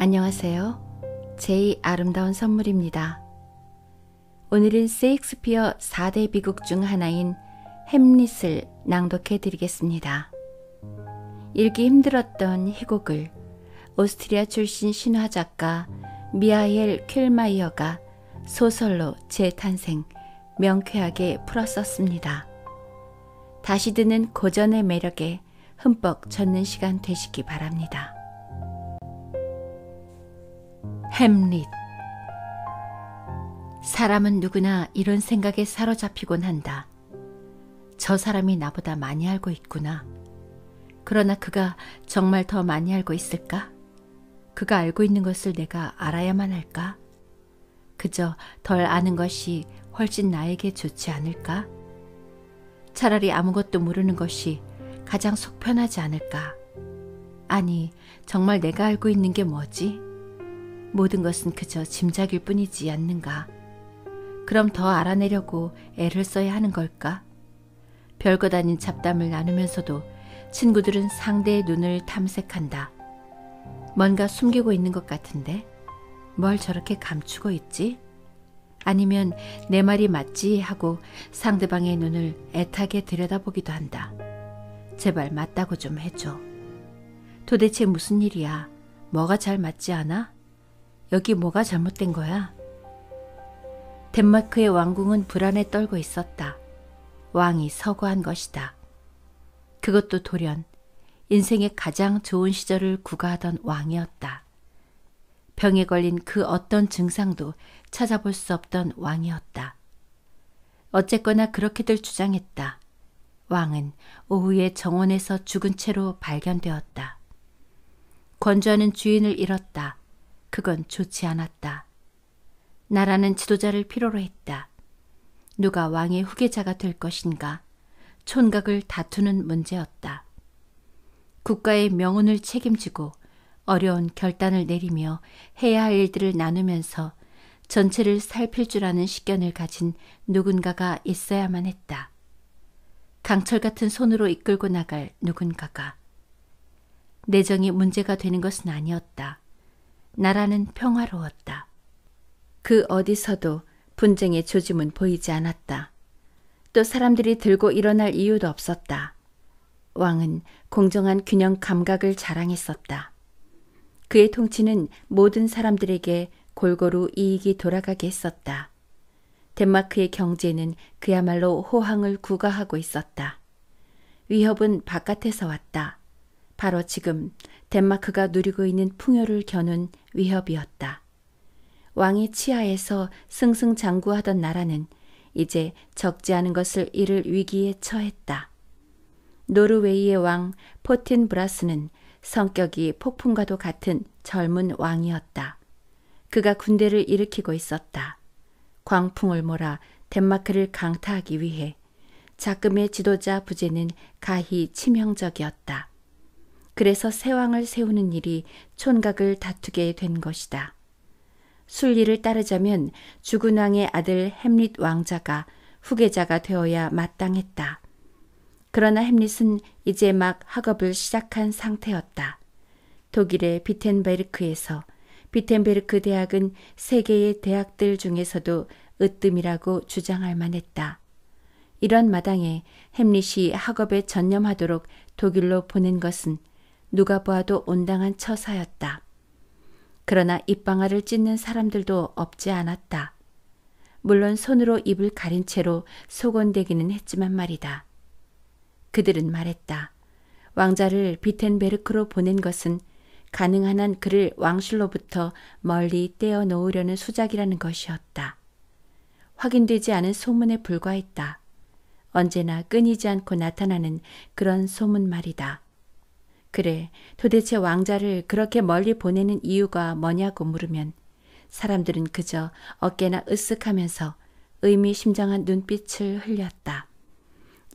안녕하세요. 제이 아름다운 선물입니다. 오늘은 세익스피어 4대 비극 중 하나인 햄릿을 낭독해 드리겠습니다. 읽기 힘들었던 희곡을 오스트리아 출신 신화 작가 미하엘 킬마이어가 소설로 재탄생 명쾌하게 풀었었습니다. 다시 듣는 고전의 매력에 흠뻑 젖는 시간 되시기 바랍니다. 햄릿 사람은 누구나 이런 생각에 사로잡히곤 한다. 저 사람이 나보다 많이 알고 있구나. 그러나 그가 정말 더 많이 알고 있을까? 그가 알고 있는 것을 내가 알아야만 할까? 그저 덜 아는 것이 훨씬 나에게 좋지 않을까? 차라리 아무것도 모르는 것이 가장 속편하지 않을까? 아니, 정말 내가 알고 있는 게 뭐지? 모든 것은 그저 짐작일 뿐이지 않는가? 그럼 더 알아내려고 애를 써야 하는 걸까? 별것 아닌 잡담을 나누면서도 친구들은 상대의 눈을 탐색한다. 뭔가 숨기고 있는 것 같은데? 뭘 저렇게 감추고 있지? 아니면 내 말이 맞지 하고 상대방의 눈을 애타게 들여다보기도 한다. 제발 맞다고 좀 해줘. 도대체 무슨 일이야? 뭐가 잘 맞지 않아? 여기 뭐가 잘못된 거야? 덴마크의 왕궁은 불안에 떨고 있었다. 왕이 서거한 것이다. 그것도 돌연 인생의 가장 좋은 시절을 구가하던 왕이었다. 병에 걸린 그 어떤 증상도 찾아볼 수 없던 왕이었다. 어쨌거나 그렇게들 주장했다. 왕은 오후에 정원에서 죽은 채로 발견되었다. 권좌는 주인을 잃었다. 그건 좋지 않았다. 나라는 지도자를 필요로 했다. 누가 왕의 후계자가 될 것인가 촌각을 다투는 문제였다. 국가의 명운을 책임지고 어려운 결단을 내리며 해야 할 일들을 나누면서 전체를 살필 줄 아는 식견을 가진 누군가가 있어야만 했다. 강철 같은 손으로 이끌고 나갈 누군가가. 내정이 문제가 되는 것은 아니었다. 나라는 평화로웠다. 그 어디서도 분쟁의 조짐은 보이지 않았다. 또 사람들이 들고 일어날 이유도 없었다. 왕은 공정한 균형 감각을 자랑했었다. 그의 통치는 모든 사람들에게 골고루 이익이 돌아가게 했었다. 덴마크의 경제는 그야말로 호황을 구가하고 있었다. 위협은 바깥에서 왔다. 바로 지금 덴마크가 누리고 있는 풍요를 겨눈 위협이었다. 왕이 치하에서 승승장구하던 나라는 이제 적지 않은 것을 잃을 위기에 처했다. 노르웨이의 왕 포틴 브라스는 성격이 폭풍과도 같은 젊은 왕이었다. 그가 군대를 일으키고 있었다. 광풍을 몰아 덴마크를 강타하기 위해 자금의 지도자 부재는 가히 치명적이었다. 그래서 세왕을 세우는 일이 촌각을 다투게 된 것이다. 순리를 따르자면 죽은 왕의 아들 햄릿 왕자가 후계자가 되어야 마땅했다. 그러나 햄릿은 이제 막 학업을 시작한 상태였다. 독일의 비텐베르크에서 비텐베르크 대학은 세계의 대학들 중에서도 으뜸이라고 주장할 만했다. 이런 마당에 햄릿이 학업에 전념하도록 독일로 보낸 것은 누가 보아도 온당한 처사였다. 그러나 입방아를 찢는 사람들도 없지 않았다. 물론 손으로 입을 가린 채로 소곤대기는 했지만 말이다. 그들은 말했다. 왕자를 비텐베르크로 보낸 것은 가능한 한 그를 왕실로부터 멀리 떼어 놓으려는 수작이라는 것이었다. 확인되지 않은 소문에 불과했다. 언제나 끊이지 않고 나타나는 그런 소문 말이다. 그래, 도대체 왕자를 그렇게 멀리 보내는 이유가 뭐냐고 물으면 사람들은 그저 어깨나 으쓱하면서 의미심장한 눈빛을 흘렸다.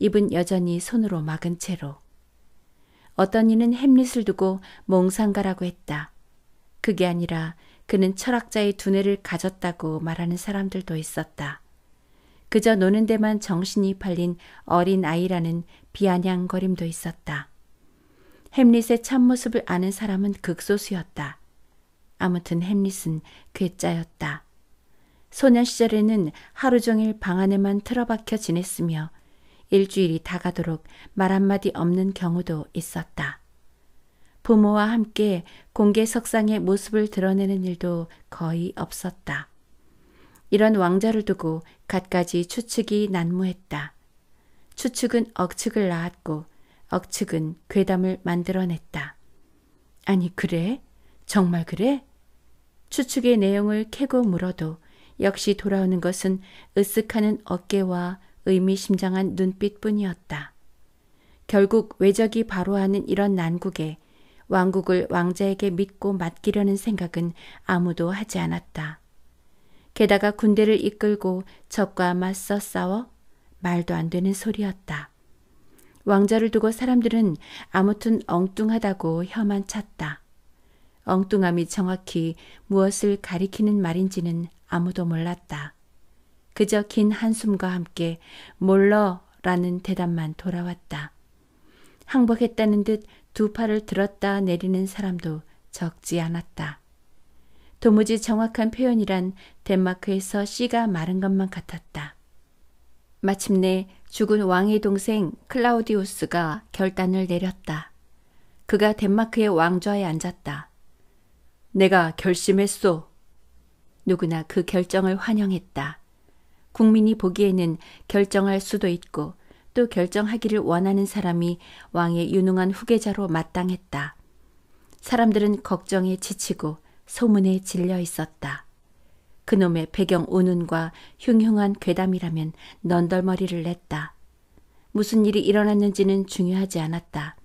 입은 여전히 손으로 막은 채로. 어떤 이는 햄릿을 두고 몽상가라고 했다. 그게 아니라 그는 철학자의 두뇌를 가졌다고 말하는 사람들도 있었다. 그저 노는 데만 정신이 팔린 어린 아이라는 비아냥거림도 있었다. 햄릿의 참모습을 아는 사람은 극소수였다. 아무튼 햄릿은 괴짜였다. 소년 시절에는 하루 종일 방 안에만 틀어박혀 지냈으며 일주일이 다 가도록 말 한마디 없는 경우도 있었다. 부모와 함께 공개 석상의 모습을 드러내는 일도 거의 없었다. 이런 왕자를 두고 갖가지 추측이 난무했다. 추측은 억측을 낳았고 억측은 괴담을 만들어냈다. 아니 그래? 정말 그래? 추측의 내용을 캐고 물어도 역시 돌아오는 것은 으쓱하는 어깨와 의미심장한 눈빛뿐이었다. 결국 외적이 바로하는 이런 난국에 왕국을 왕자에게 믿고 맡기려는 생각은 아무도 하지 않았다. 게다가 군대를 이끌고 적과 맞서 싸워 말도 안 되는 소리였다. 왕자를 두고 사람들은 아무튼 엉뚱하다고 혀만 찼다. 엉뚱함이 정확히 무엇을 가리키는 말인지는 아무도 몰랐다. 그저 긴 한숨과 함께 몰러라는 대답만 돌아왔다. 항복했다는 듯 두 팔을 들었다 내리는 사람도 적지 않았다. 도무지 정확한 표현이란 덴마크에서 씨가 마른 것만 같았다. 마침내 죽은 왕의 동생 클라우디우스가 결단을 내렸다. 그가 덴마크의 왕좌에 앉았다. 내가 결심했소. 누구나 그 결정을 환영했다. 국민이 보기에는 결정할 수도 있고 또 결정하기를 원하는 사람이 왕의 유능한 후계자로 마땅했다. 사람들은 걱정에 지치고 소문에 질려 있었다. 그놈의 배경 우는과 흉흉한 괴담이라면 넌덜머리를 냈다. 무슨 일이 일어났는지는 중요하지 않았다.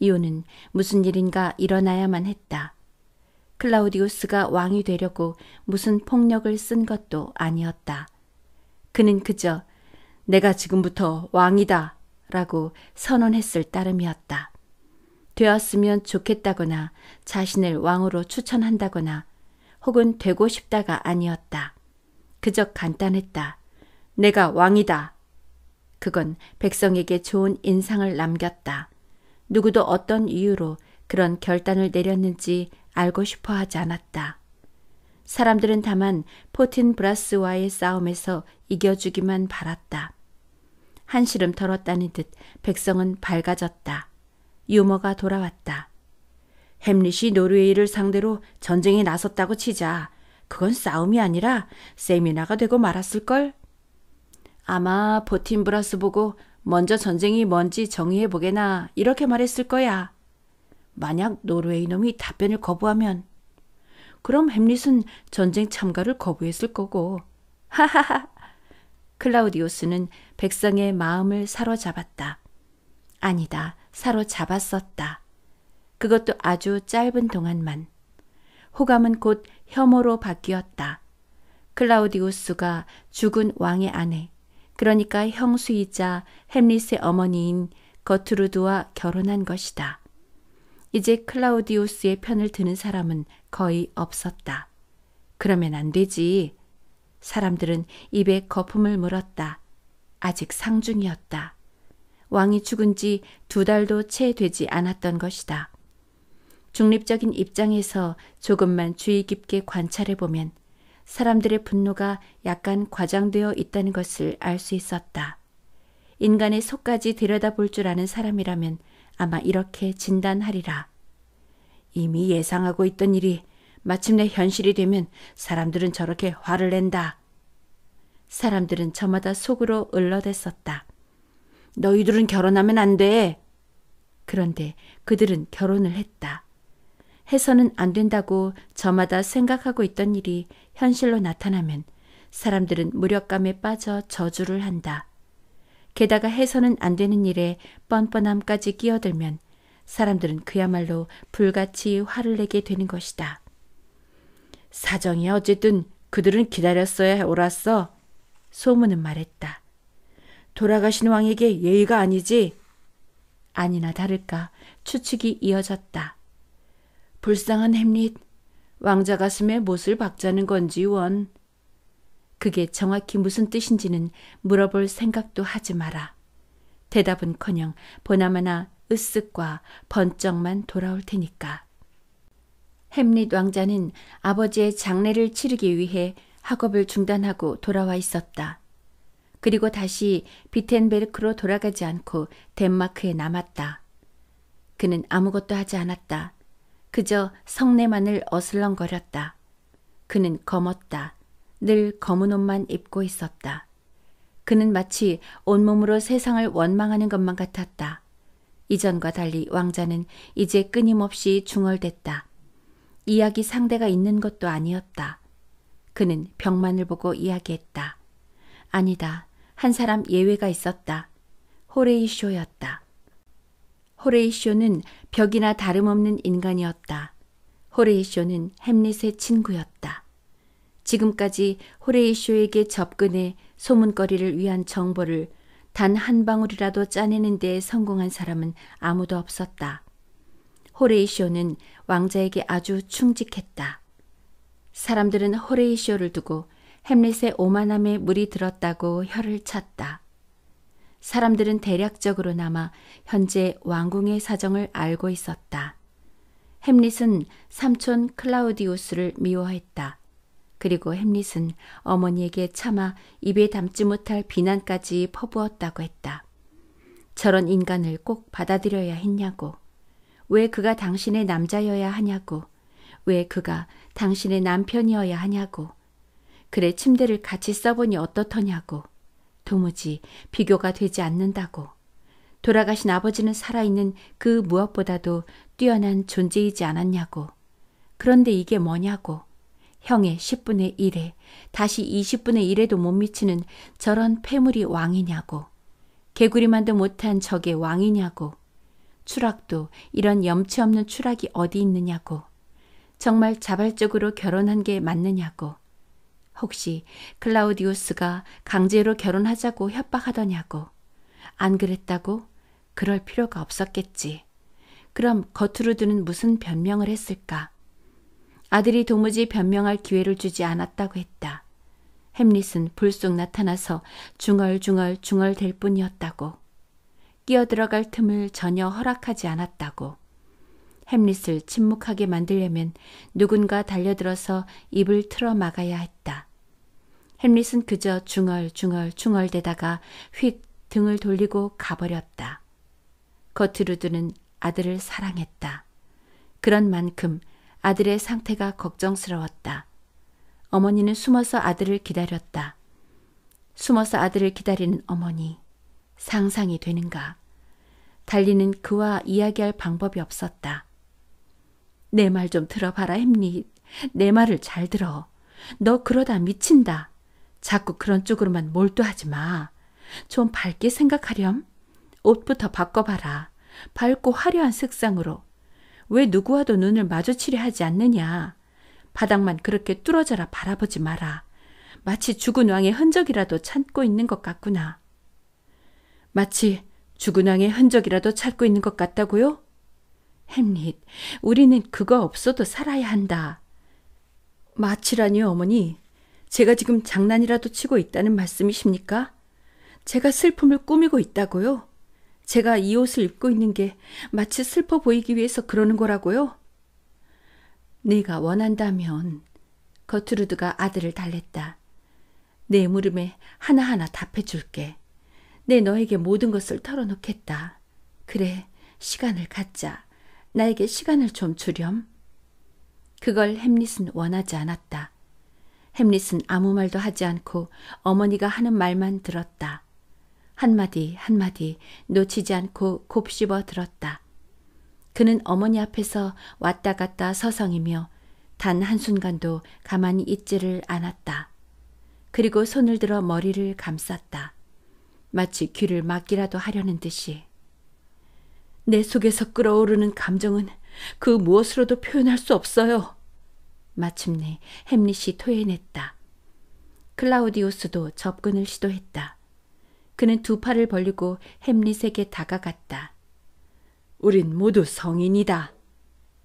이오는 무슨 일인가 일어나야만 했다. 클라우디우스가 왕이 되려고 무슨 폭력을 쓴 것도 아니었다. 그는 그저 내가 지금부터 왕이다 라고 선언했을 따름이었다. 되었으면 좋겠다거나 자신을 왕으로 추천한다거나 혹은 되고 싶다가 아니었다. 그저 간단했다. 내가 왕이다. 그건 백성에게 좋은 인상을 남겼다. 누구도 어떤 이유로 그런 결단을 내렸는지 알고 싶어 하지 않았다. 사람들은 다만 포틴 브라스와의 싸움에서 이겨주기만 바랐다. 한시름 털었다는 듯 백성은 밝아졌다. 유머가 돌아왔다. 햄릿이 노르웨이를 상대로 전쟁에 나섰다고 치자. 그건 싸움이 아니라 세미나가 되고 말았을걸? 아마 보틴브라스 보고 먼저 전쟁이 뭔지 정의해보게나 이렇게 말했을 거야. 만약 노르웨이 놈이 답변을 거부하면 그럼 햄릿은 전쟁 참가를 거부했을 거고 하하하 클라우디우스는 백성의 마음을 사로잡았다. 아니다 사로잡았었다. 그것도 아주 짧은 동안만. 호감은 곧 혐오로 바뀌었다. 클라우디우스가 죽은 왕의 아내, 그러니까 형수이자 햄릿의 어머니인 거트루드와 결혼한 것이다. 이제 클라우디우스의 편을 드는 사람은 거의 없었다. 그러면 안 되지. 사람들은 입에 거품을 물었다. 아직 상중이었다. 왕이 죽은 지 두 달도 채 되지 않았던 것이다. 중립적인 입장에서 조금만 주의 깊게 관찰해 보면 사람들의 분노가 약간 과장되어 있다는 것을 알 수 있었다. 인간의 속까지 들여다볼 줄 아는 사람이라면 아마 이렇게 진단하리라. 이미 예상하고 있던 일이 마침내 현실이 되면 사람들은 저렇게 화를 낸다. 사람들은 저마다 속으로 을러댔었다. 너희들은 결혼하면 안 돼. 그런데 그들은 결혼을 했다. 해서는 안 된다고 저마다 생각하고 있던 일이 현실로 나타나면 사람들은 무력감에 빠져 저주를 한다. 게다가 해서는 안 되는 일에 뻔뻔함까지 끼어들면 사람들은 그야말로 불같이 화를 내게 되는 것이다. 사정이 어쨌든 그들은 기다렸어야 옳았어. 소문은 말했다. 돌아가신 왕에게 예의가 아니지. 아니나 다를까 추측이 이어졌다. 불쌍한 햄릿. 왕자 가슴에 못을 박자는 건지 원. 그게 정확히 무슨 뜻인지는 물어볼 생각도 하지 마라. 대답은커녕 보나마나 으쓱과 번쩍만 돌아올 테니까. 햄릿 왕자는 아버지의 장례를 치르기 위해 학업을 중단하고 돌아와 있었다. 그리고 다시 비텐베르크로 돌아가지 않고 덴마크에 남았다. 그는 아무것도 하지 않았다. 그저 성내만을 어슬렁거렸다. 그는 검었다. 늘 검은 옷만 입고 있었다. 그는 마치 온몸으로 세상을 원망하는 것만 같았다. 이전과 달리 왕자는 이제 끊임없이 중얼댔다. 이야기 상대가 있는 것도 아니었다. 그는 병만을 보고 이야기했다. 아니다. 한 사람 예외가 있었다. 호레이쇼였다. 호레이쇼는 벽이나 다름없는 인간이었다. 호레이쇼는 햄릿의 친구였다. 지금까지 호레이쇼에게 접근해 소문거리를 위한 정보를 단 한 방울이라도 짜내는 데 성공한 사람은 아무도 없었다. 호레이쇼는 왕자에게 아주 충직했다. 사람들은 호레이쇼를 두고 햄릿의 오만함에 물이 들었다고 혀를 찼다. 사람들은 대략적으로나마 현재 왕궁의 사정을 알고 있었다. 햄릿은 삼촌 클라우디우스를 미워했다. 그리고 햄릿은 어머니에게 차마 입에 담지 못할 비난까지 퍼부었다고 했다. 저런 인간을 꼭 받아들여야 했냐고. 왜 그가 당신의 남자여야 하냐고. 왜 그가 당신의 남편이어야 하냐고. 그래 침대를 같이 써보니 어떻더냐고. 도무지 비교가 되지 않는다고. 돌아가신 아버지는 살아있는 그 무엇보다도 뛰어난 존재이지 않았냐고. 그런데 이게 뭐냐고. 형의 10분의 1에 다시 20분의 1에도 못 미치는 저런 폐물이 왕이냐고. 개구리만도 못한 적의 왕이냐고. 추락도 이런 염치 없는 추락이 어디 있느냐고. 정말 자발적으로 결혼한 게 맞느냐고. 혹시 클라우디우스가 강제로 결혼하자고 협박하더냐고. 안 그랬다고? 그럴 필요가 없었겠지. 그럼 겉으로 드는 무슨 변명을 했을까? 아들이 도무지 변명할 기회를 주지 않았다고 했다. 햄릿은 불쑥 나타나서 중얼중얼 중얼될 뿐이었다고. 끼어들어갈 틈을 전혀 허락하지 않았다고. 햄릿을 침묵하게 만들려면 누군가 달려들어서 입을 틀어 막아야 했다. 햄릿은 그저 중얼중얼 중얼대다가 휙 등을 돌리고 가버렸다. 거트루드는 아들을 사랑했다. 그런 만큼 아들의 상태가 걱정스러웠다. 어머니는 숨어서 아들을 기다렸다. 숨어서 아들을 기다리는 어머니. 상상이 되는가. 달리는 그와 이야기할 방법이 없었다. 내 말 좀 들어봐라, 햄릿. 내 말을 잘 들어. 너 그러다 미친다. 자꾸 그런 쪽으로만 몰두하지 마. 좀 밝게 생각하렴. 옷부터 바꿔봐라. 밝고 화려한 색상으로. 왜 누구와도 눈을 마주치려 하지 않느냐. 바닥만 그렇게 뚫어져라 바라보지 마라. 마치 죽은 왕의 흔적이라도 찾고 있는 것 같구나. 마치 죽은 왕의 흔적이라도 찾고 있는 것 같다고요? 햄릿, 우리는 그거 없어도 살아야 한다. 마치라니 어머니, 제가 지금 장난이라도 치고 있다는 말씀이십니까? 제가 슬픔을 꾸미고 있다고요? 제가 이 옷을 입고 있는 게 마치 슬퍼 보이기 위해서 그러는 거라고요? 네가 원한다면 거트루드가 아들을 달랬다. 내 물음에 하나하나 답해줄게. 내 너에게 모든 것을 털어놓겠다. 그래, 시간을 갖자. 나에게 시간을 좀 주렴. 그걸 햄릿은 원하지 않았다. 햄릿은 아무 말도 하지 않고 어머니가 하는 말만 들었다. 한마디 한마디 놓치지 않고 곱씹어 들었다. 그는 어머니 앞에서 왔다 갔다 서성이며 단 한순간도 가만히 있지를 않았다. 그리고 손을 들어 머리를 감쌌다. 마치 귀를 막기라도 하려는 듯이. 내 속에서 끓어오르는 감정은 그 무엇으로도 표현할 수 없어요. 마침내 햄릿이 토해냈다. 클라우디우스도 접근을 시도했다. 그는 두 팔을 벌리고 햄릿에게 다가갔다. 우린 모두 성인이다.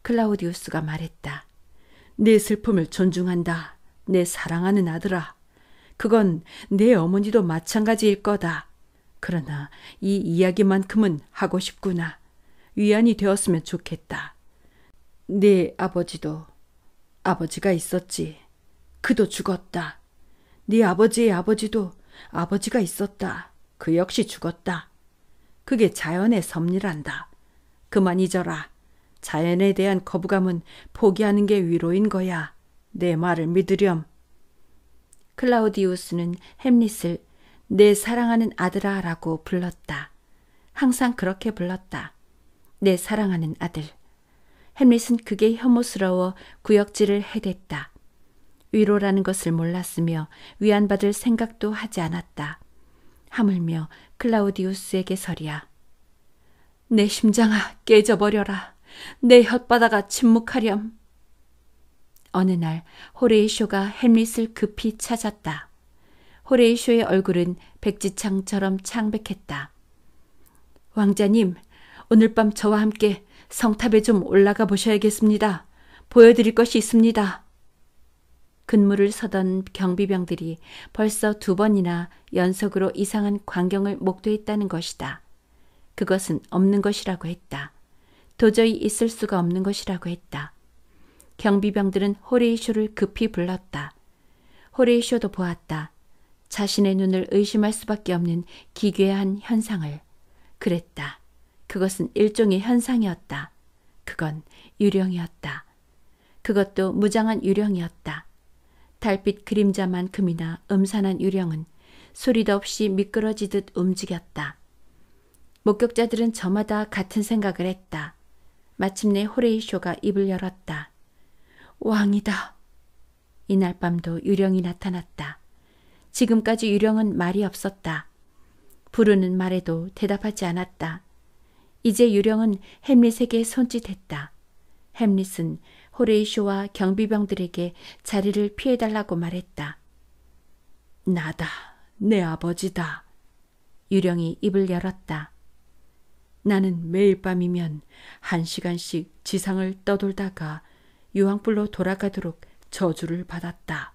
클라우디우스가 말했다. 내 슬픔을 존중한다. 내 사랑하는 아들아. 그건 내 어머니도 마찬가지일 거다. 그러나 이 이야기만큼은 하고 싶구나. 위안이 되었으면 좋겠다. 내 아버지도 아버지가 있었지. 그도 죽었다. 네 아버지의 아버지도 아버지가 있었다. 그 역시 죽었다. 그게 자연의 섭리란다. 그만 잊어라. 자연에 대한 거부감은 포기하는 게 위로인 거야. 내 말을 믿으렴. 클라우디우스는 햄릿을 내 사랑하는 아들아라고 불렀다. 항상 그렇게 불렀다. 내 사랑하는 아들. 햄릿은 그게 혐오스러워 구역질을 해댔다. 위로라는 것을 몰랐으며 위안받을 생각도 하지 않았다. 하물며 클라우디우스에게 서리야내 심장아 깨져버려라. 내 혓바다가 침묵하렴. 어느 날 호레이쇼가 햄릿을 급히 찾았다. 호레이쇼의 얼굴은 백지창처럼 창백했다. 왕자님, 오늘 밤 저와 함께 성탑에 좀 올라가 보셔야겠습니다. 보여드릴 것이 있습니다. 근무를 서던 경비병들이 벌써 두 번이나 연속으로 이상한 광경을 목도했다는 것이다. 그것은 없는 것이라고 했다. 도저히 있을 수가 없는 것이라고 했다. 경비병들은 호레이쇼를 급히 불렀다. 호레이쇼도 보았다. 자신의 눈을 의심할 수밖에 없는 기괴한 현상을. 그랬다. 그것은 일종의 현상이었다. 그건 유령이었다. 그것도 무장한 유령이었다. 달빛 그림자만큼이나 음산한 유령은 소리도 없이 미끄러지듯 움직였다. 목격자들은 저마다 같은 생각을 했다. 마침내 호레이쇼가 입을 열었다. 왕이다. 이날 밤도 유령이 나타났다. 지금까지 유령은 말이 없었다. 부르는 말에도 대답하지 않았다. 이제 유령은 햄릿에게 손짓했다. 햄릿은 호레이쇼와 경비병들에게 자리를 피해달라고 말했다. 나다. 내 아버지다. 유령이 입을 열었다. 나는 매일 밤이면 한 시간씩 지상을 떠돌다가 유황불로 돌아가도록 저주를 받았다.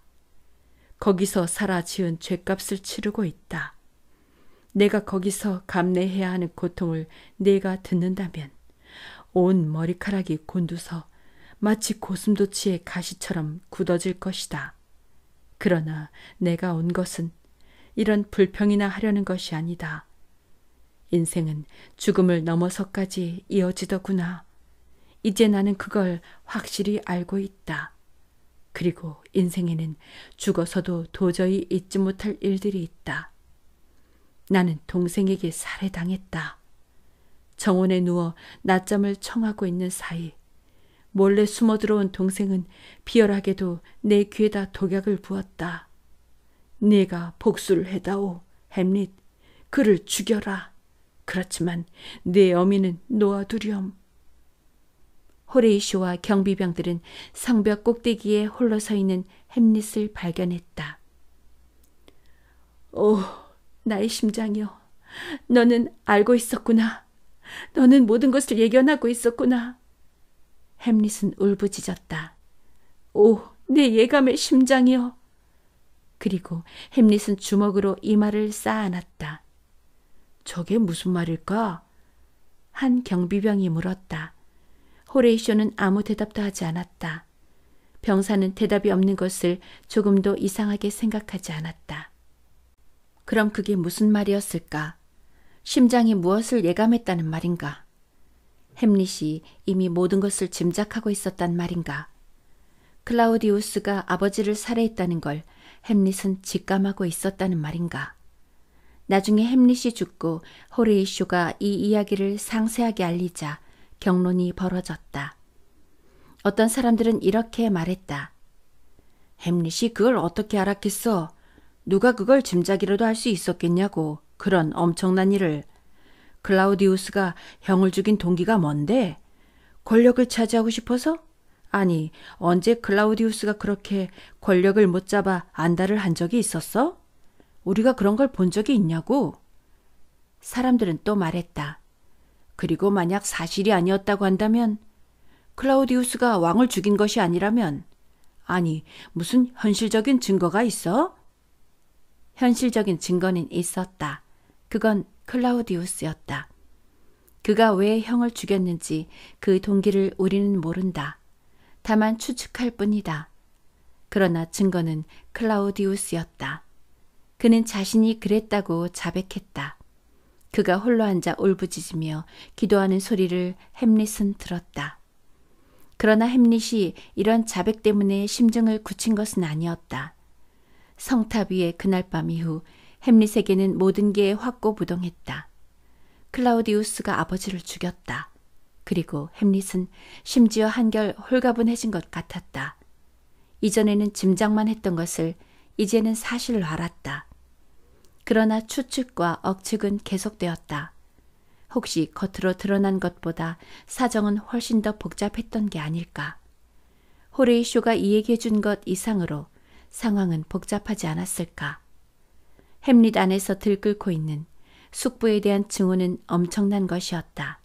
거기서 살아 지은 죄값을 치르고 있다. 내가 거기서 감내해야 하는 고통을 내가 듣는다면 온 머리카락이 곤두서 마치 고슴도치의 가시처럼 굳어질 것이다. 그러나 내가 온 것은 이런 불평이나 하려는 것이 아니다. 인생은 죽음을 넘어서까지 이어지더구나. 이제 나는 그걸 확실히 알고 있다. 그리고 인생에는 죽어서도 도저히 잊지 못할 일들이 있다. 나는 동생에게 살해당했다. 정원에 누워 낮잠을 청하고 있는 사이 몰래 숨어 들어온 동생은 비열하게도 내 귀에다 독약을 부었다. 네가 복수를 해다오, 햄릿. 그를 죽여라. 그렇지만 네 어미는 놓아두렴. 호레이쇼와 경비병들은 성벽 꼭대기에 홀로 서 있는 햄릿을 발견했다. 오, 나의 심장이여. 너는 알고 있었구나. 너는 모든 것을 예견하고 있었구나. 햄릿은 울부짖었다. 오, 내 예감의 심장이여. 그리고 햄릿은 주먹으로 이마를 쌓아놨다. 저게 무슨 말일까? 한 경비병이 물었다. 호레이쇼는 아무 대답도 하지 않았다. 병사는 대답이 없는 것을 조금도 이상하게 생각하지 않았다. 그럼 그게 무슨 말이었을까? 심장이 무엇을 예감했다는 말인가? 햄릿이 이미 모든 것을 짐작하고 있었단 말인가? 클라우디우스가 아버지를 살해했다는 걸 햄릿은 직감하고 있었다는 말인가? 나중에 햄릿이 죽고 호레이쇼가 이 이야기를 상세하게 알리자 경론이 벌어졌다. 어떤 사람들은 이렇게 말했다. 햄릿이 그걸 어떻게 알았겠어? 누가 그걸 짐작이라도 할 수 있었겠냐고 그런 엄청난 일을 클라우디우스가 형을 죽인 동기가 뭔데? 권력을 차지하고 싶어서? 아니, 언제 클라우디우스가 그렇게 권력을 못 잡아 안달을 한 적이 있었어? 우리가 그런 걸 본 적이 있냐고? 사람들은 또 말했다. 그리고 만약 사실이 아니었다고 한다면, 클라우디우스가 왕을 죽인 것이 아니라면, 아니, 무슨 현실적인 증거가 있어? 현실적인 증거는 있었다. 그건 클라우디우스였다. 그가 왜 형을 죽였는지 그 동기를 우리는 모른다. 다만 추측할 뿐이다. 그러나 증거는 클라우디우스였다. 그는 자신이 그랬다고 자백했다. 그가 홀로 앉아 울부짖으며 기도하는 소리를 햄릿은 들었다. 그러나 햄릿이 이런 자백 때문에 심증을 굳힌 것은 아니었다. 성탑 위에 그날 밤 이후 햄릿에게는 모든 게 확고부동했다. 클라우디우스가 아버지를 죽였다. 그리고 햄릿은 심지어 한결 홀가분해진 것 같았다. 이전에는 짐작만 했던 것을 이제는 사실로 알았다. 그러나 추측과 억측은 계속되었다. 혹시 겉으로 드러난 것보다 사정은 훨씬 더 복잡했던 게 아닐까. 호레이쇼가 이 얘기해 준 것 이상으로 상황은 복잡하지 않았을까. 햄릿 안에서 들끓고 있는 숙부에 대한 증오는 엄청난 것이었다.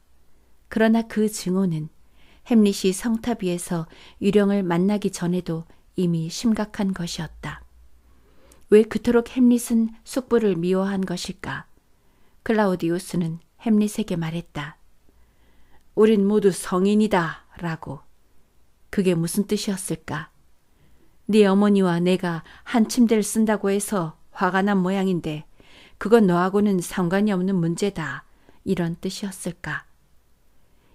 그러나 그 증오는 햄릿이 성탑 위에서 유령을 만나기 전에도 이미 심각한 것이었다. 왜 그토록 햄릿은 숙부를 미워한 것일까? 클라우디우스는 햄릿에게 말했다. 우린 모두 성인이다. 라고. 그게 무슨 뜻이었을까? 네 어머니와 내가 한 침대를 쓴다고 해서 화가 난 모양인데 그건 너하고는 상관이 없는 문제다. 이런 뜻이었을까.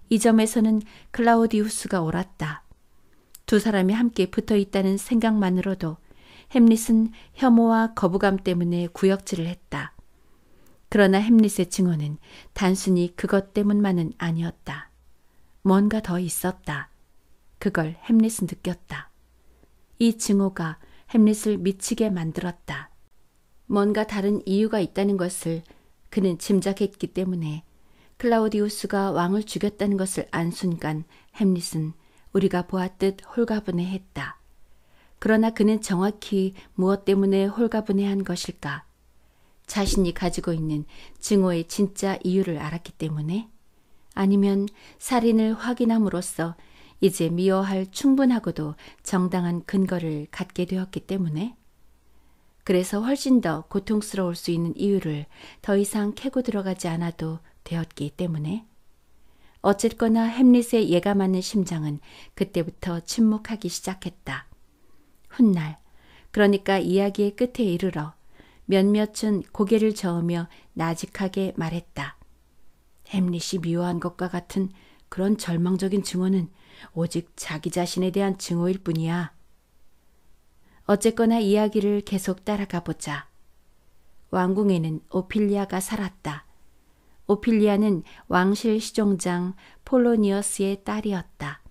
이 점에서는 클라우디우스가 옳았다. 두 사람이 함께 붙어 있다는 생각만으로도 햄릿은 혐오와 거부감 때문에 구역질을 했다. 그러나 햄릿의 증언은 단순히 그것 때문만은 아니었다. 뭔가 더 있었다. 그걸 햄릿은 느꼈다. 이 증오가 햄릿을 미치게 만들었다. 뭔가 다른 이유가 있다는 것을 그는 짐작했기 때문에 클라우디우스가 왕을 죽였다는 것을 안 순간 햄릿은 우리가 보았듯 홀가분해했다. 그러나 그는 정확히 무엇 때문에 홀가분해한 것일까? 자신이 가지고 있는 증오의 진짜 이유를 알았기 때문에? 아니면 살인을 확인함으로써 이제 미워할 충분하고도 정당한 근거를 갖게 되었기 때문에 그래서 훨씬 더 고통스러울 수 있는 이유를 더 이상 캐고 들어가지 않아도 되었기 때문에 어쨌거나 햄릿의 예감하는 심장은 그때부터 침묵하기 시작했다. 훗날, 그러니까 이야기의 끝에 이르러 몇몇은 고개를 저으며 나직하게 말했다. 햄릿이 미워한 것과 같은 그런 절망적인 증언은 오직 자기 자신에 대한 증오일 뿐이야. 어쨌거나 이야기를 계속 따라가 보자. 왕궁에는 오피리아가 살았다. 오피리아는 왕실 시종장 폴로니어스의 딸이었다.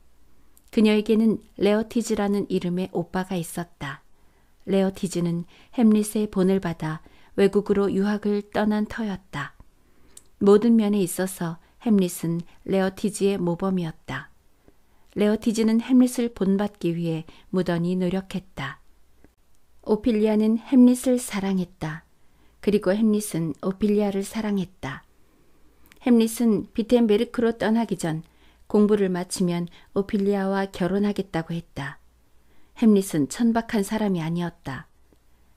그녀에게는 레어티즈라는 이름의 오빠가 있었다. 레어티즈는 햄릿의 본을 받아 외국으로 유학을 떠난 터였다. 모든 면에 있어서 햄릿은 레어티즈의 모범이었다. 레어티즈는 햄릿을 본받기 위해 무던히 노력했다. 오피리아는 햄릿을 사랑했다. 그리고 햄릿은 오피리아를 사랑했다. 햄릿은 비텐베르크로 떠나기 전 공부를 마치면 오피리아와 결혼하겠다고 했다. 햄릿은 천박한 사람이 아니었다.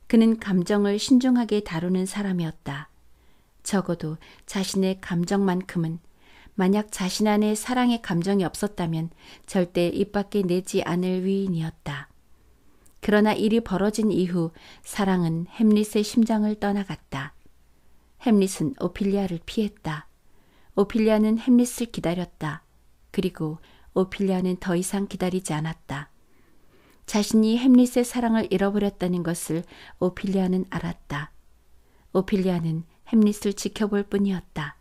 그는 감정을 신중하게 다루는 사람이었다. 적어도 자신의 감정만큼은 만약 자신 안에 사랑의 감정이 없었다면 절대 입 밖에 내지 않을 위인이었다. 그러나 일이 벌어진 이후 사랑은 햄릿의 심장을 떠나갔다. 햄릿은 오피리아를 피했다. 오피리아는 햄릿을 기다렸다. 그리고 오피리아는 더 이상 기다리지 않았다. 자신이 햄릿의 사랑을 잃어버렸다는 것을 오피리아는 알았다. 오피리아는 햄릿을 지켜볼 뿐이었다.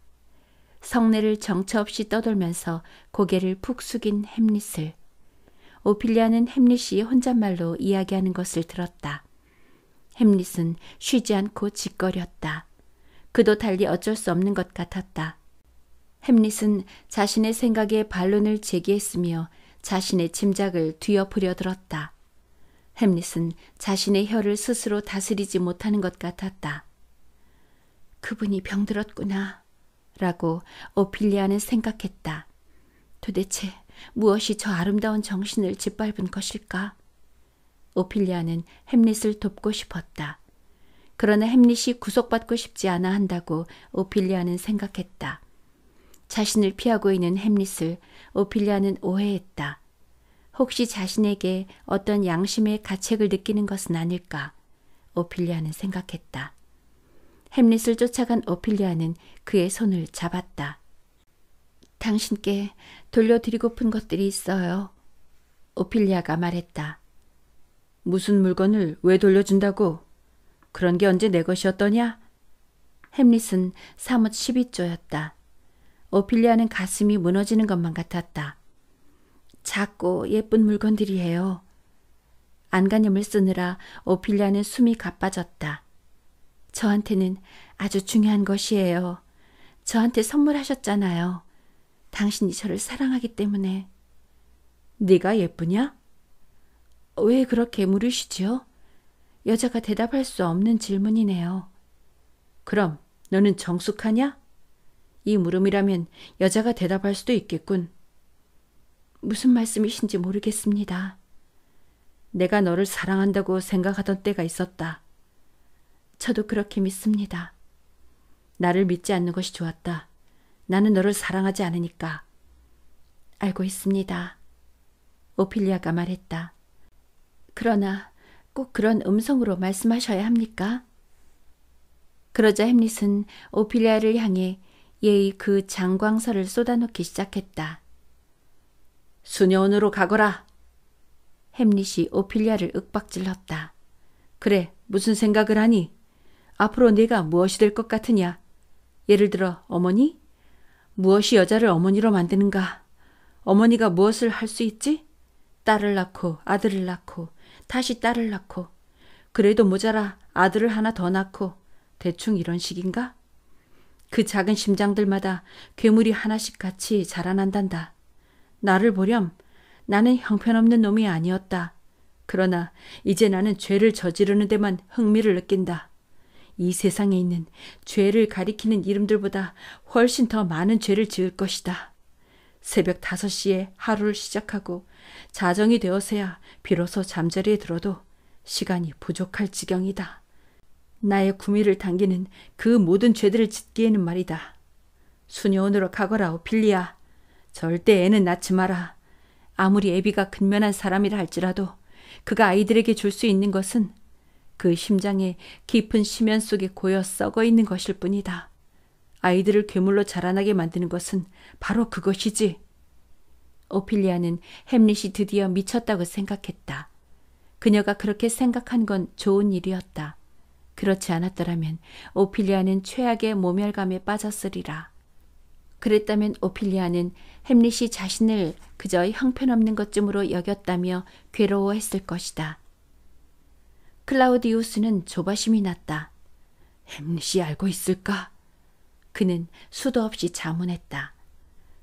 성내를 정처없이 떠돌면서 고개를 푹 숙인 햄릿을. 오피리아는 햄릿이 혼잣말로 이야기하는 것을 들었다. 햄릿은 쉬지 않고 짓거렸다. 그도 달리 어쩔 수 없는 것 같았다. 햄릿은 자신의 생각에 반론을 제기했으며 자신의 짐작을 뒤엎으려 들었다. 햄릿은 자신의 혀를 스스로 다스리지 못하는 것 같았다. 그분이 병들었구나. 라고 오피리아는 생각했다. 도대체 무엇이 저 아름다운 정신을 짓밟은 것일까? 오피리아는 햄릿을 돕고 싶었다. 그러나 햄릿이 구속받고 싶지 않아 한다고 오피리아는 생각했다. 자신을 피하고 있는 햄릿을 오피리아는 오해했다. 혹시 자신에게 어떤 양심의 가책을 느끼는 것은 아닐까? 오피리아는 생각했다. 햄릿을 쫓아간 오피리아는 그의 손을 잡았다. 당신께 돌려드리고픈 것들이 있어요. 오피리아가 말했다. 무슨 물건을 왜 돌려준다고? 그런 게 언제 내 것이었더냐? 햄릿은 사뭇 시비조였다. 오피리아는 가슴이 무너지는 것만 같았다. 작고 예쁜 물건들이에요. 안간힘을 쓰느라 오피리아는 숨이 가빠졌다. 저한테는 아주 중요한 것이에요. 저한테 선물하셨잖아요. 당신이 저를 사랑하기 때문에. 네가 예쁘냐? 왜 그렇게 물으시지요? 여자가 대답할 수 없는 질문이네요. 그럼 너는 정숙하냐? 이 물음이라면 여자가 대답할 수도 있겠군. 무슨 말씀이신지 모르겠습니다. 내가 너를 사랑한다고 생각하던 때가 있었다. 저도 그렇게 믿습니다. 나를 믿지 않는 것이 좋았다. 나는 너를 사랑하지 않으니까. 알고 있습니다. 오피리아가 말했다. 그러나 꼭 그런 음성으로 말씀하셔야 합니까? 그러자 햄릿은 오피리아를 향해 예의 그 장광설을 쏟아놓기 시작했다. 수녀원으로 가거라. 햄릿이 오피리아를 윽박질렀다. 그래, 무슨 생각을 하니? 앞으로 네가 무엇이 될 것 같으냐? 예를 들어 어머니? 무엇이 여자를 어머니로 만드는가? 어머니가 무엇을 할 수 있지? 딸을 낳고 아들을 낳고 다시 딸을 낳고 그래도 모자라 아들을 하나 더 낳고 대충 이런 식인가? 그 작은 심장들마다 괴물이 하나씩 같이 자라난단다. 나를 보렴. 나는 형편없는 놈이 아니었다. 그러나 이제 나는 죄를 저지르는 데만 흥미를 느낀다. 이 세상에 있는 죄를 가리키는 이름들보다 훨씬 더 많은 죄를 지을 것이다. 새벽 5시에 하루를 시작하고 자정이 되어서야 비로소 잠자리에 들어도 시간이 부족할 지경이다. 나의 구미를 당기는 그 모든 죄들을 짓기에는 말이다. 수녀원으로 가거라 오필리아. 절대 애는 낳지 마라. 아무리 애비가 근면한 사람이라 할지라도 그가 아이들에게 줄 수 있는 것은 그 심장에 깊은 심연 속에 고여 썩어 있는 것일 뿐이다. 아이들을 괴물로 자라나게 만드는 것은 바로 그것이지. 오피리아는 햄릿이 드디어 미쳤다고 생각했다. 그녀가 그렇게 생각한 건 좋은 일이었다. 그렇지 않았더라면 오피리아는 최악의 모멸감에 빠졌으리라. 그랬다면 오피리아는 햄릿이 자신을 그저 형편없는 것쯤으로 여겼다며 괴로워했을 것이다. 클라우디우스는 조바심이 났다. 햄릿이 알고 있을까? 그는 수도 없이 자문했다.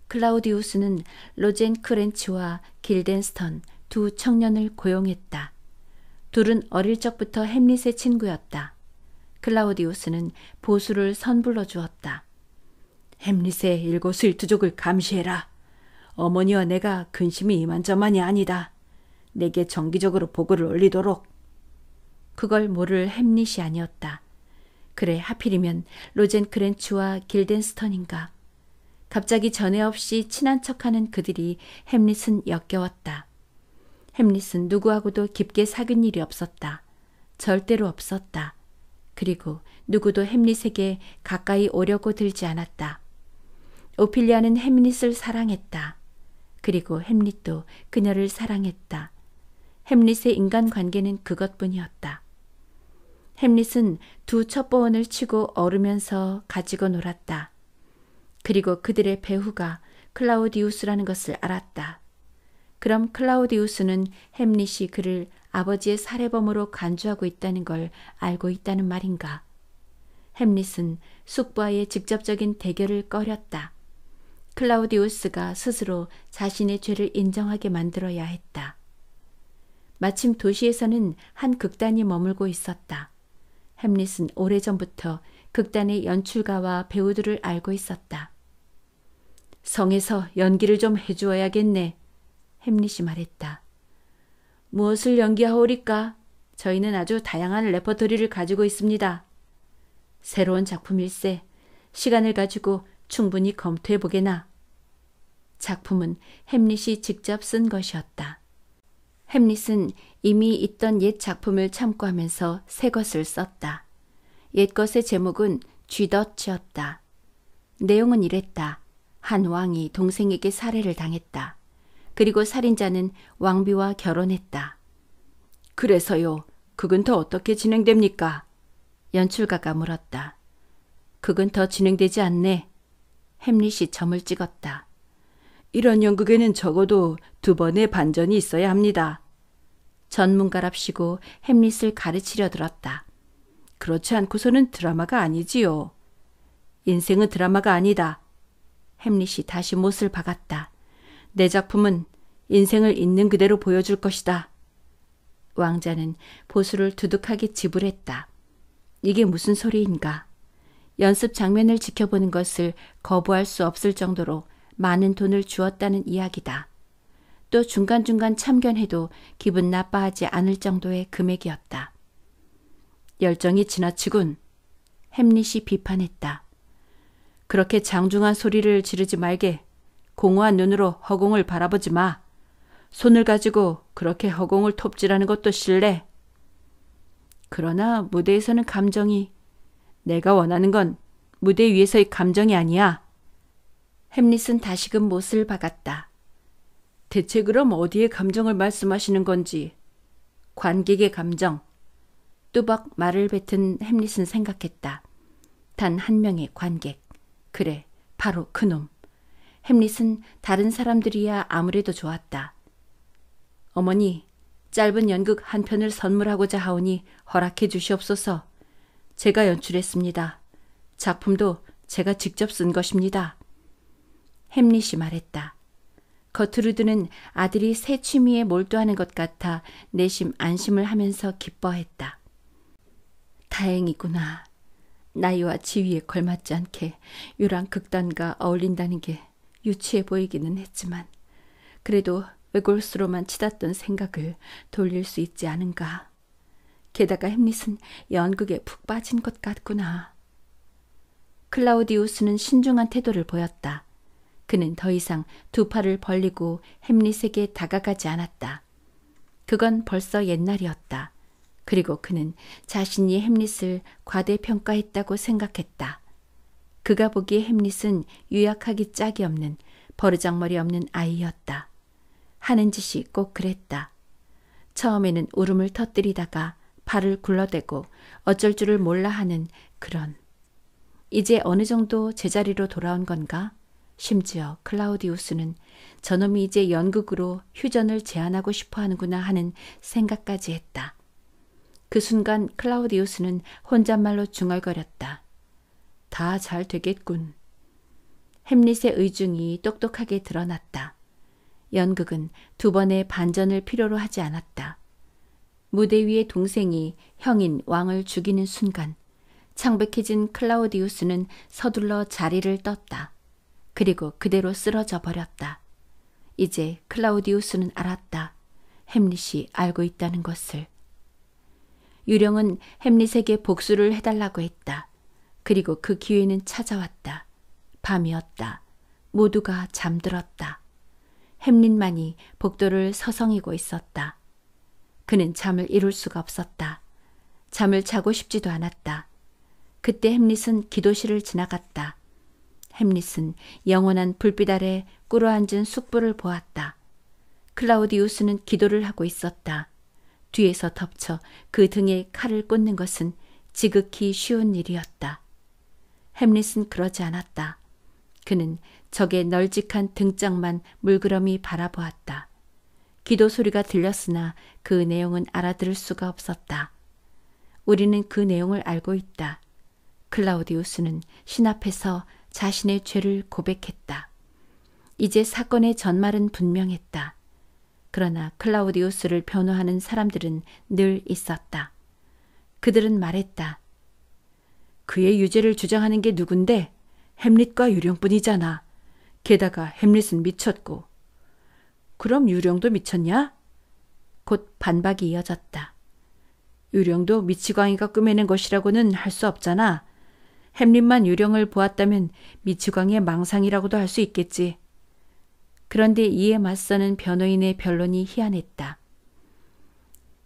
클라우디우스는 로젠 크렌치와 길덴스턴 두 청년을 고용했다. 둘은 어릴 적부터 햄릿의 친구였다. 클라우디우스는 보수를 선불러 주었다. 햄릿의 일거수일투족을 감시해라. 어머니와 내가 근심이 이만저만이 아니다. 내게 정기적으로 보고를 올리도록 그걸 모를 햄릿이 아니었다. 그래 하필이면 로젠크렌츠와 길덴스턴인가. 갑자기 전에 없이 친한 척하는 그들이 햄릿은 역겨웠다. 햄릿은 누구하고도 깊게 사귄 일이 없었다. 절대로 없었다. 그리고 누구도 햄릿에게 가까이 오려고 들지 않았다. 오피리아는 햄릿을 사랑했다. 그리고 햄릿도 그녀를 사랑했다. 햄릿의 인간관계는 그것뿐이었다. 햄릿은 두 첩보원을 치고 얼으면서 가지고 놀았다. 그리고 그들의 배후가 클라우디우스라는 것을 알았다. 그럼 클라우디우스는 햄릿이 그를 아버지의 살해범으로 간주하고 있다는 걸 알고 있다는 말인가? 햄릿은 숙부와의 직접적인 대결을 꺼렸다. 클라우디우스가 스스로 자신의 죄를 인정하게 만들어야 했다. 마침 도시에서는 한 극단이 머물고 있었다. 햄릿은 오래전부터 극단의 연출가와 배우들을 알고 있었다. 성에서 연기를 좀 해주어야겠네. 햄릿이 말했다. 무엇을 연기하오리까? 저희는 아주 다양한 레퍼토리를 가지고 있습니다. 새로운 작품일세. 시간을 가지고 충분히 검토해보게나. 작품은 햄릿이 직접 쓴 것이었다. 햄릿은 이미 있던 옛 작품을 참고하면서 새 것을 썼다. 옛 것의 제목은 쥐덫이었다. 내용은 이랬다. 한 왕이 동생에게 살해를 당했다. 그리고 살인자는 왕비와 결혼했다. 그래서요. 그건 더 어떻게 진행됩니까? 연출가가 물었다. 그건 더 진행되지 않네. 햄릿이 점을 찍었다. 이런 연극에는 적어도 두 번의 반전이 있어야 합니다. 전문가랍시고 햄릿을 가르치려 들었다. 그렇지 않고서는 드라마가 아니지요. 인생은 드라마가 아니다. 햄릿이 다시 못을 박았다. 내 작품은 인생을 있는 그대로 보여줄 것이다. 왕자는 보수를 두둑하게 지불했다. 이게 무슨 소리인가? 연습 장면을 지켜보는 것을 거부할 수 없을 정도로 많은 돈을 주었다는 이야기다. 또 중간중간 참견해도 기분 나빠하지 않을 정도의 금액이었다. 열정이 지나치군. 햄릿이 비판했다. 그렇게 장중한 소리를 지르지 말게. 공허한 눈으로 허공을 바라보지 마. 손을 가지고 그렇게 허공을 톱질하는 것도 실례. 그러나 무대에서는 감정이 내가 원하는 건 무대 위에서의 감정이 아니야. 햄릿은 다시금 못을 박았다. 대체 그럼 어디에 감정을 말씀하시는 건지. 관객의 감정. 뚜벅 말을 뱉은 햄릿은 생각했다. 단 한 명의 관객. 그래, 바로 그놈. 햄릿은 다른 사람들이야 아무래도 좋았다. 어머니, 짧은 연극 한 편을 선물하고자 하오니 허락해 주시옵소서. 제가 연출했습니다. 작품도 제가 직접 쓴 것입니다. 햄릿이 말했다. 겉으로 드는 아들이 새 취미에 몰두하는 것 같아 내심 안심을 하면서 기뻐했다. 다행이구나. 나이와 지위에 걸맞지 않게 유랑 극단과 어울린다는 게 유치해 보이기는 했지만 그래도 외골수로만 치닫던 생각을 돌릴 수 있지 않은가. 게다가 햄릿은 연극에 푹 빠진 것 같구나. 클라우디우스는 신중한 태도를 보였다. 그는 더 이상 두 팔을 벌리고 햄릿에게 다가가지 않았다. 그건 벌써 옛날이었다. 그리고 그는 자신이 햄릿을 과대평가했다고 생각했다. 그가 보기에 햄릿은 유약하기 짝이 없는 버르장머리 없는 아이였다. 하는 짓이 꼭 그랬다. 처음에는 울음을 터뜨리다가 팔을 굴러대고 어쩔 줄을 몰라 하는 그런. 이제 어느 정도 제자리로 돌아온 건가? 심지어 클라우디우스는 저놈이 이제 연극으로 휴전을 제안하고 싶어 하는구나 하는 생각까지 했다. 그 순간 클라우디우스는 혼잣말로 중얼거렸다. 다 잘 되겠군. 햄릿의 의중이 똑똑하게 드러났다. 연극은 두 번의 반전을 필요로 하지 않았다. 무대 위의 동생이 형인 왕을 죽이는 순간 창백해진 클라우디우스는 서둘러 자리를 떴다. 그리고 그대로 쓰러져 버렸다. 이제 클라우디우스는 알았다. 햄릿이 알고 있다는 것을. 유령은 햄릿에게 복수를 해달라고 했다. 그리고 그 기회는 찾아왔다. 밤이었다. 모두가 잠들었다. 햄릿만이 복도를 서성이고 있었다. 그는 잠을 이룰 수가 없었다. 잠을 자고 싶지도 않았다. 그때 햄릿은 기도실을 지나갔다. 햄릿은 영원한 불빛 아래 꿇어앉은 숙부를 보았다. 클라우디우스는 기도를 하고 있었다. 뒤에서 덮쳐 그 등에 칼을 꽂는 것은 지극히 쉬운 일이었다. 햄릿은 그러지 않았다. 그는 적의 널찍한 등짝만 물그러미 바라보았다. 기도 소리가 들렸으나 그 내용은 알아들을 수가 없었다. 우리는 그 내용을 알고 있다. 클라우디우스는 신 앞에서 자신의 죄를 고백했다. 이제 사건의 전말은 분명했다. 그러나 클라우디우스를 변호하는 사람들은 늘 있었다. 그들은 말했다. 그의 유죄를 주장하는 게 누군데? 햄릿과 유령뿐이잖아. 게다가 햄릿은 미쳤고. 그럼 유령도 미쳤냐? 곧 반박이 이어졌다. 유령도 미치광이가 꾸며낸 것이라고는 할 수 없잖아. 햄릿만 유령을 보았다면 미치광의 망상이라고도 할 수 있겠지. 그런데 이에 맞서는 변호인의 변론이 희한했다.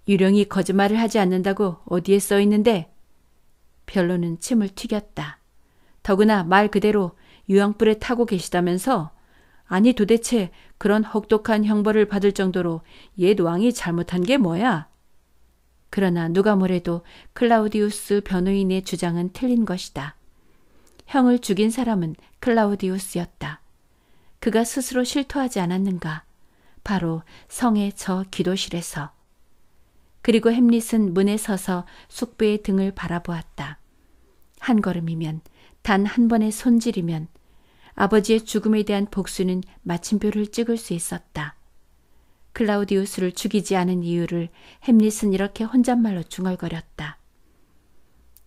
유령이 거짓말을 하지 않는다고 어디에 써 있는데? 변론은 침을 튀겼다. 더구나 말 그대로 유황불에 타고 계시다면서 아니 도대체 그런 혹독한 형벌을 받을 정도로 옛 왕이 잘못한 게 뭐야? 그러나 누가 뭐래도 클라우디우스 변호인의 주장은 틀린 것이다. 형을 죽인 사람은 클라우디우스였다. 그가 스스로 실토하지 않았는가? 바로 성의 저 기도실에서. 그리고 햄릿은 문에 서서 숙부의 등을 바라보았다. 한 걸음이면, 단 한 번의 손질이면, 아버지의 죽음에 대한 복수는 마침표를 찍을 수 있었다. 클라우디우스를 죽이지 않은 이유를 햄릿은 이렇게 혼잣말로 중얼거렸다.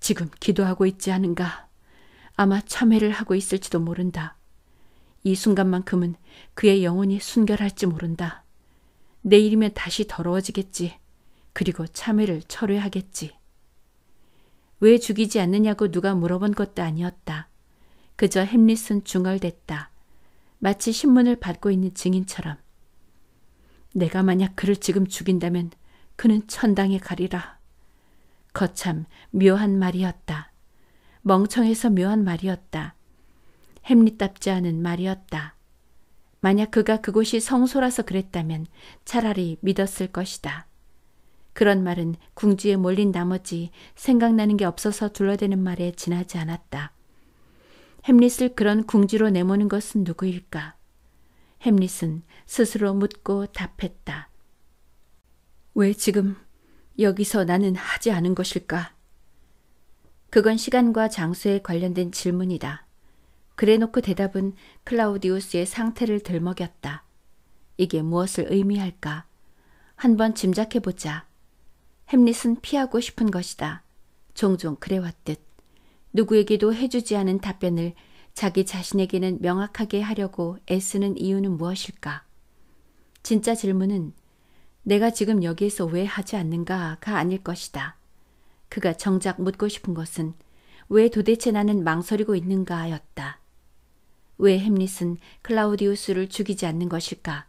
지금 기도하고 있지 않은가 아마 참회를 하고 있을지도 모른다. 이 순간만큼은 그의 영혼이 순결할지 모른다. 내일이면 다시 더러워지겠지. 그리고 참회를 철회하겠지. 왜 죽이지 않느냐고 누가 물어본 것도 아니었다. 그저 햄릿은 중얼댔다. 마치 신문을 받고 있는 증인처럼. 내가 만약 그를 지금 죽인다면 그는 천당에 가리라. 거참 묘한 말이었다. 멍청해서 묘한 말이었다. 햄릿답지 않은 말이었다. 만약 그가 그곳이 성소라서 그랬다면 차라리 믿었을 것이다. 그런 말은 궁지에 몰린 나머지 생각나는 게 없어서 둘러대는 말에 지나지 않았다. 햄릿을 그런 궁지로 내모는 것은 누구일까? 햄릿은 스스로 묻고 답했다. 왜 지금 여기서 나는 하지 않은 것일까? 그건 시간과 장소에 관련된 질문이다. 그래놓고 대답은 클라우디우스의 상태를 들먹였다. 이게 무엇을 의미할까? 한번 짐작해보자. 햄릿은 피하고 싶은 것이다. 종종 그래왔듯. 누구에게도 해주지 않은 답변을 자기 자신에게는 명확하게 하려고 애쓰는 이유는 무엇일까? 진짜 질문은 내가 지금 여기에서 왜 하지 않는가가 아닐 것이다. 그가 정작 묻고 싶은 것은 왜 도대체 나는 망설이고 있는가였다. 왜 햄릿은 클라우디우스를 죽이지 않는 것일까?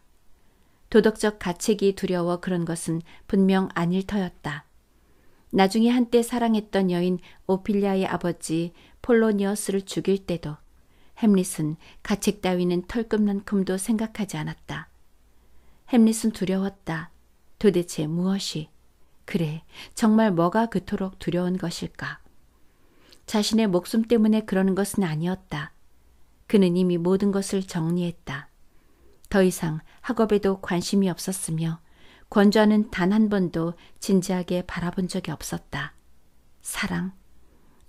도덕적 가책이 두려워 그런 것은 분명 아닐 터였다. 나중에 한때 사랑했던 여인 오필리아의 아버지 폴로니어스를 죽일 때도 햄릿은 가책 따위는 털끝만큼도 생각하지 않았다. 햄릿은 두려웠다. 도대체 무엇이? 그래, 정말 뭐가 그토록 두려운 것일까? 자신의 목숨 때문에 그러는 것은 아니었다. 그는 이미 모든 것을 정리했다. 더 이상 학업에도 관심이 없었으며 권좌는 단 한 번도 진지하게 바라본 적이 없었다. 사랑.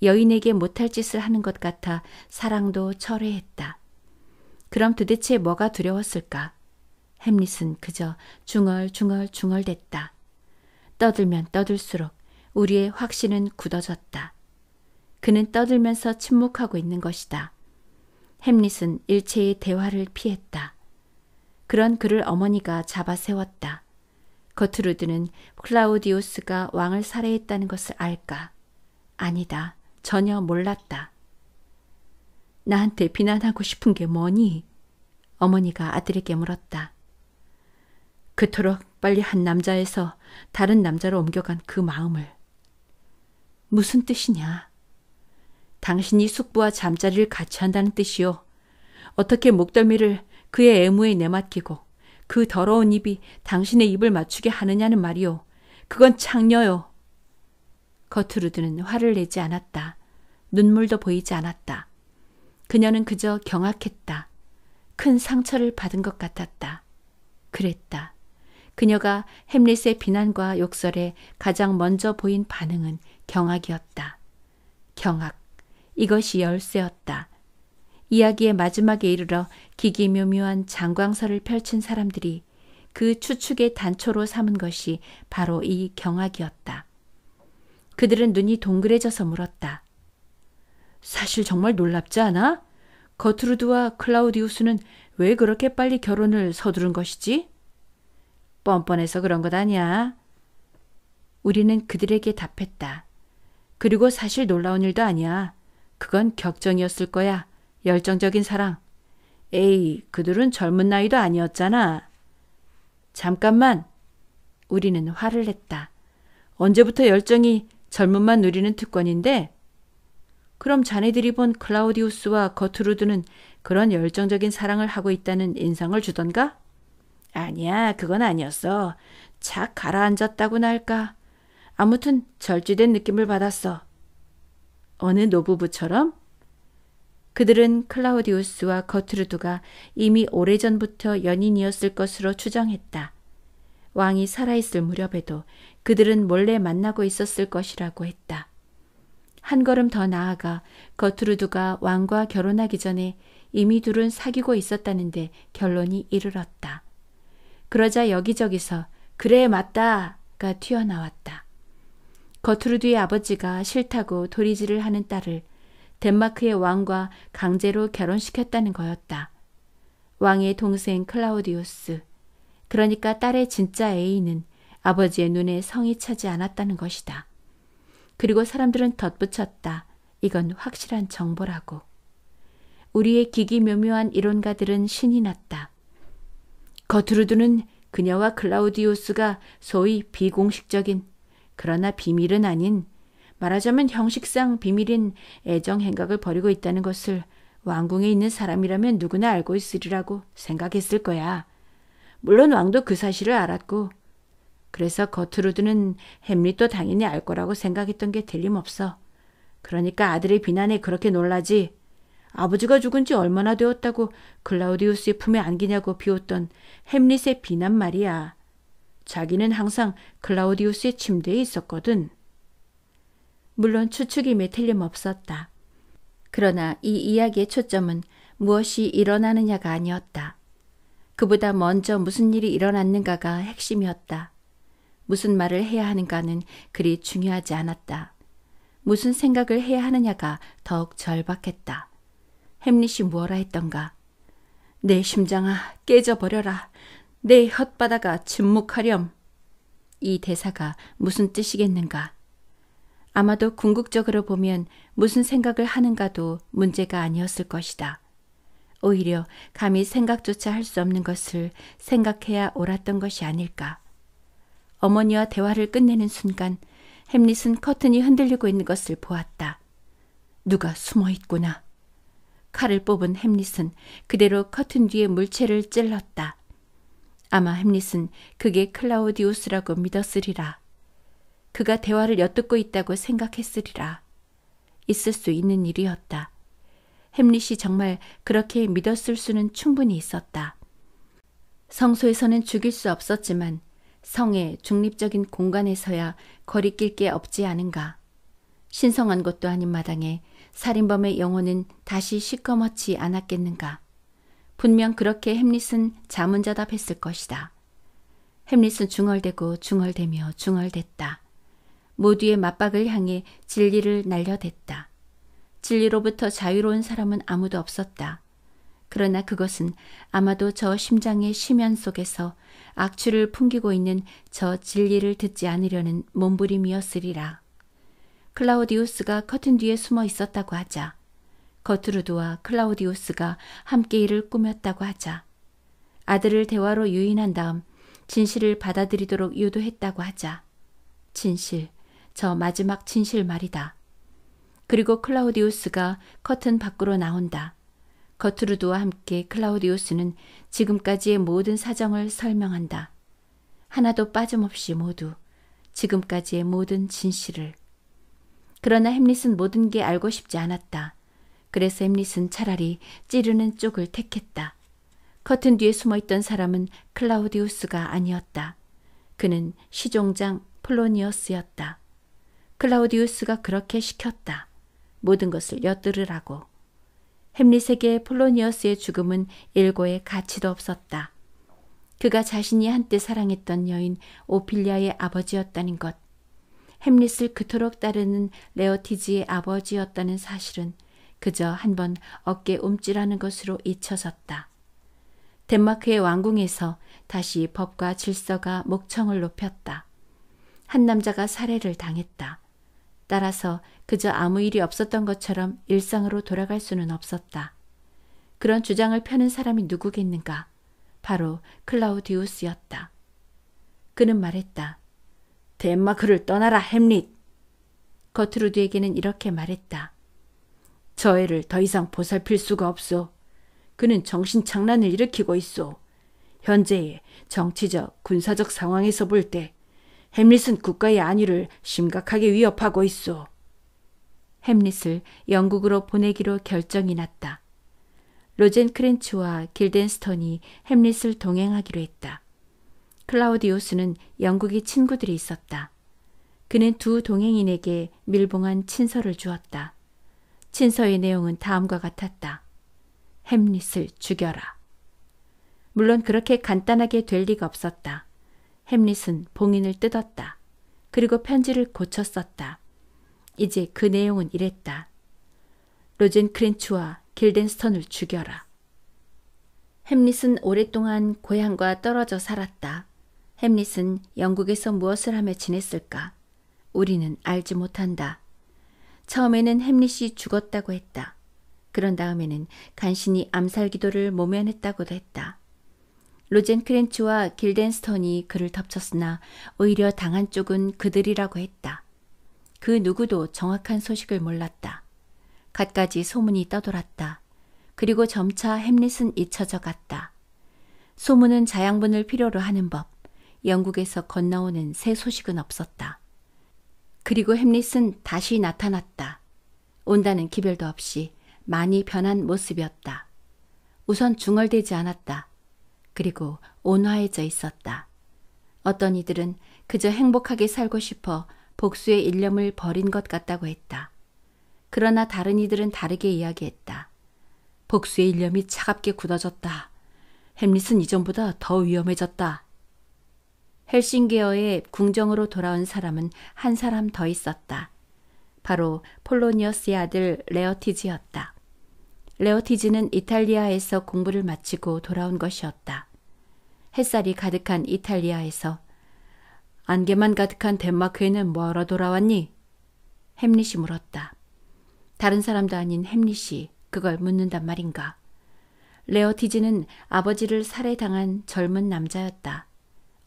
여인에게 못할 짓을 하는 것 같아 사랑도 철회했다. 그럼 도대체 뭐가 두려웠을까? 햄릿은 그저 중얼중얼 중얼댔다. 떠들면 떠들수록 우리의 확신은 굳어졌다. 그는 떠들면서 침묵하고 있는 것이다. 햄릿은 일체의 대화를 피했다. 그런 그를 어머니가 잡아 세웠다. 거트루드는 클라우디우스가 왕을 살해했다는 것을 알까? 아니다. 전혀 몰랐다. 나한테 비난하고 싶은 게 뭐니? 어머니가 아들에게 물었다. 그토록 빨리 한 남자에서 다른 남자로 옮겨간 그 마음을. 무슨 뜻이냐? 당신이 숙부와 잠자리를 같이 한다는 뜻이요. 어떻게 목덜미를 그의 애무에 내맡기고 그 더러운 입이 당신의 입을 맞추게 하느냐는 말이요. 그건 창녀요. 거트루드는 화를 내지 않았다. 눈물도 보이지 않았다. 그녀는 그저 경악했다. 큰 상처를 받은 것 같았다. 그랬다. 그녀가 햄릿의 비난과 욕설에 가장 먼저 보인 반응은 경악이었다. 경악. 이것이 열쇠였다. 이야기의 마지막에 이르러 기기묘묘한 장광설을 펼친 사람들이 그 추측의 단초로 삼은 것이 바로 이 경악이었다. 그들은 눈이 동그래져서 물었다. 사실 정말 놀랍지 않아? 거트루드와 클라우디우스는 왜 그렇게 빨리 결혼을 서두른 것이지? 뻔뻔해서 그런 것 아니야. 우리는 그들에게 답했다. 그리고 사실 놀라운 일도 아니야. 그건 격정이었을 거야. 열정적인 사랑. 에이, 그들은 젊은 나이도 아니었잖아. 잠깐만. 우리는 화를 냈다. 언제부터 열정이 젊음만 누리는 특권인데? 그럼 자네들이 본 클라우디우스와 거트루드는 그런 열정적인 사랑을 하고 있다는 인상을 주던가? 아니야, 그건 아니었어. 착 가라앉았다고나 할까. 아무튼 절제된 느낌을 받았어. 어느 노부부처럼? 그들은 클라우디우스와 거트루드가 이미 오래전부터 연인이었을 것으로 추정했다. 왕이 살아있을 무렵에도 그들은 몰래 만나고 있었을 것이라고 했다. 한 걸음 더 나아가 거트루드가 왕과 결혼하기 전에 이미 둘은 사귀고 있었다는데 결론이 이르렀다. 그러자 여기저기서 그래 맞다가 튀어나왔다. 겉으로 뒤의 아버지가 싫다고 도리질을 하는 딸을 덴마크의 왕과 강제로 결혼시켰다는 거였다. 왕의 동생 클라우디우스. 그러니까 딸의 진짜 애인은 아버지의 눈에 성이 차지 않았다는 것이다. 그리고 사람들은 덧붙였다. 이건 확실한 정보라고. 우리의 기기묘묘한 이론가들은 신이 났다. 겉으로드는 그녀와 클라우디우스가 소위 비공식적인 그러나 비밀은 아닌 말하자면 형식상 비밀인 애정 행각을 벌이고 있다는 것을 왕궁에 있는 사람이라면 누구나 알고 있으리라고 생각했을 거야. 물론 왕도 그 사실을 알았고 그래서 겉으로드는 햄릿도 당연히 알 거라고 생각했던 게 틀림없어. 그러니까 아들의 비난에 그렇게 놀라지 아버지가 죽은 지 얼마나 되었다고 클라우디우스의 품에 안기냐고 비웃던 햄릿의 비난 말이야. 자기는 항상 클라우디우스의 침대에 있었거든. 물론 추측임에 틀림없었다. 그러나 이 이야기의 초점은 무엇이 일어나느냐가 아니었다. 그보다 먼저 무슨 일이 일어났는가가 핵심이었다. 무슨 말을 해야 하는가는 그리 중요하지 않았다. 무슨 생각을 해야 하느냐가 더욱 절박했다. 햄릿이 무어라 했던가. 내 심장아 깨져버려라. 내 혓바다가 침묵하렴. 이 대사가 무슨 뜻이겠는가. 아마도 궁극적으로 보면 무슨 생각을 하는가도 문제가 아니었을 것이다. 오히려 감히 생각조차 할 수 없는 것을 생각해야 옳았던 것이 아닐까. 어머니와 대화를 끝내는 순간 햄릿은 커튼이 흔들리고 있는 것을 보았다. 누가 숨어 있구나. 칼을 뽑은 햄릿은 그대로 커튼 뒤에 물체를 찔렀다. 아마 햄릿은 그게 클라우디우스라고 믿었으리라. 그가 대화를 엿듣고 있다고 생각했으리라. 있을 수 있는 일이었다. 햄릿이 정말 그렇게 믿었을 수는 충분히 있었다. 성소에서는 죽일 수 없었지만 성의 중립적인 공간에서야 거리낄 게 없지 않은가. 신성한 것도 아닌 마당에 살인범의 영혼은 다시 시커멓지 않았겠는가. 분명 그렇게 햄릿은 자문자답했을 것이다. 햄릿은 중얼대고 중얼대며 중얼댔다. 모두의 맞박을 향해 진리를 날려댔다. 진리로부터 자유로운 사람은 아무도 없었다. 그러나 그것은 아마도 저 심장의 심연 속에서 악취를 풍기고 있는 저 진리를 듣지 않으려는 몸부림이었으리라. 클라우디우스가 커튼 뒤에 숨어 있었다고 하자 거트루드와 클라우디우스가 함께 일을 꾸몄다고 하자 아들을 대화로 유인한 다음 진실을 받아들이도록 유도했다고 하자 진실, 저 마지막 진실 말이다. 그리고 클라우디우스가 커튼 밖으로 나온다. 거트루드와 함께 클라우디우스는 지금까지의 모든 사정을 설명한다. 하나도 빠짐없이 모두 지금까지의 모든 진실을. 그러나 햄릿은 모든 게 알고 싶지 않았다. 그래서 햄릿은 차라리 찌르는 쪽을 택했다. 커튼 뒤에 숨어있던 사람은 클라우디우스가 아니었다. 그는 시종장 폴로니어스였다 클라우디우스가 그렇게 시켰다. 모든 것을 엿들으라고. 햄릿에게 폴로니어스의 죽음은 일고의 가치도 없었다. 그가 자신이 한때 사랑했던 여인 오피리아의 아버지였다는 것. 햄릿을 그토록 따르는 레오티지의 아버지였다는 사실은 그저 한 번 어깨 움찔하는 것으로 잊혀졌다. 덴마크의 왕궁에서 다시 법과 질서가 목청을 높였다. 한 남자가 살해를 당했다. 따라서 그저 아무 일이 없었던 것처럼 일상으로 돌아갈 수는 없었다. 그런 주장을 펴는 사람이 누구겠는가? 바로 클라우디우스였다. 그는 말했다. 덴마크를 떠나라 햄릿. 거트루드에게는 이렇게 말했다. 저 애를 더 이상 보살필 수가 없소. 그는 정신 장난을 일으키고 있소. 현재의 정치적, 군사적 상황에서 볼 때 햄릿은 국가의 안위를 심각하게 위협하고 있소. 햄릿을 영국으로 보내기로 결정이 났다. 로젠 크렌츠와 길덴스턴이 햄릿을 동행하기로 했다. 클라우디우스는 영국의 친구들이 있었다. 그는 두 동행인에게 밀봉한 친서를 주었다. 친서의 내용은 다음과 같았다. 햄릿을 죽여라. 물론 그렇게 간단하게 될 리가 없었다. 햄릿은 봉인을 뜯었다. 그리고 편지를 고쳐 썼다. 이제 그 내용은 이랬다. 로젠크렌츠와 길덴스턴을 죽여라. 햄릿은 오랫동안 고향과 떨어져 살았다. 햄릿은 영국에서 무엇을 하며 지냈을까? 우리는 알지 못한다. 처음에는 햄릿이 죽었다고 했다. 그런 다음에는 간신히 암살 기도를 모면했다고도 했다. 로젠 크렌츠와 길덴스턴이 그를 덮쳤으나 오히려 당한 쪽은 그들이라고 했다. 그 누구도 정확한 소식을 몰랐다. 갖가지 소문이 떠돌았다. 그리고 점차 햄릿은 잊혀져 갔다. 소문은 자양분을 필요로 하는 법. 영국에서 건너오는 새 소식은 없었다. 그리고 햄릿은 다시 나타났다. 온다는 기별도 없이 많이 변한 모습이었다. 우선 중얼대지 않았다. 그리고 온화해져 있었다. 어떤 이들은 그저 행복하게 살고 싶어 복수의 일념을 버린 것 같다고 했다. 그러나 다른 이들은 다르게 이야기했다. 복수의 일념이 차갑게 굳어졌다. 햄릿은 이전보다 더 위험해졌다. 헬싱게어의 궁정으로 돌아온 사람은 한 사람 더 있었다. 바로 폴로니어스의 아들 레어티즈였다레어티즈는 이탈리아에서 공부를 마치고 돌아온 것이었다. 햇살이 가득한 이탈리아에서 안개만 가득한 덴마크에는 뭐하러 돌아왔니? 햄릿이 물었다. 다른 사람도 아닌 햄릿이 그걸 묻는단 말인가. 레어티즈는 아버지를 살해당한 젊은 남자였다.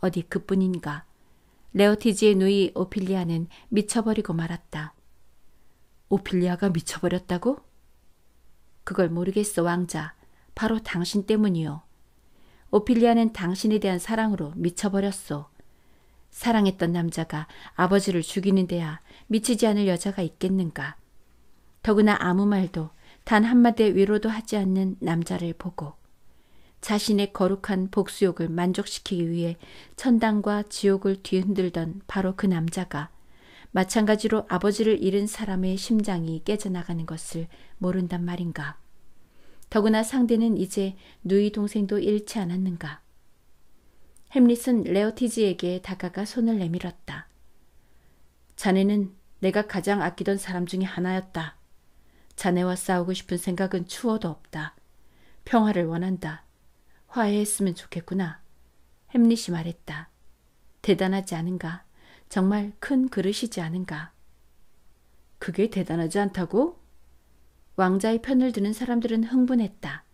어디 그뿐인가. 레오티지의 누이 오필리아는 미쳐버리고 말았다. 오필리아가 미쳐버렸다고? 그걸 모르겠어, 왕자. 바로 당신 때문이요. 오필리아는 당신에 대한 사랑으로 미쳐버렸소. 사랑했던 남자가 아버지를 죽이는 데야 미치지 않을 여자가 있겠는가. 더구나 아무 말도 단 한마디의 위로도 하지 않는 남자를 보고. 자신의 거룩한 복수욕을 만족시키기 위해 천당과 지옥을 뒤흔들던 바로 그 남자가 마찬가지로 아버지를 잃은 사람의 심장이 깨져나가는 것을 모른단 말인가. 더구나 상대는 이제 누이 동생도 잃지 않았는가. 햄릿은 레오티지에게 다가가 손을 내밀었다. 자네는 내가 가장 아끼던 사람 중에 하나였다. 자네와 싸우고 싶은 생각은 추워도 없다. 평화를 원한다. 화해했으면 좋겠구나. 햄릿이 말했다. 대단하지 않은가? 정말 큰 그릇이지 않은가? 그게 대단하지 않다고? 왕자의 편을 드는 사람들은 흥분했다.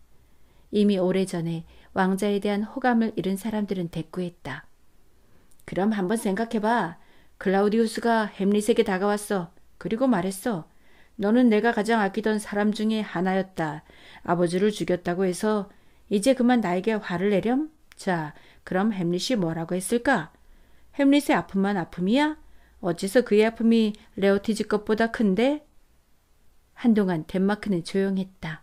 이미 오래전에 왕자에 대한 호감을 잃은 사람들은 대꾸했다. 그럼 한번 생각해봐. 클라우디우스가 햄릿에게 다가왔어. 그리고 말했어. 너는 내가 가장 아끼던 사람 중에 하나였다. 아버지를 죽였다고 해서 이제 그만 나에게 화를 내렴? 자, 그럼 햄릿이 뭐라고 했을까? 햄릿의 아픔만 아픔이야? 어째서 그의 아픔이 레오티지 것보다 큰데? 한동안 덴마크는 조용했다.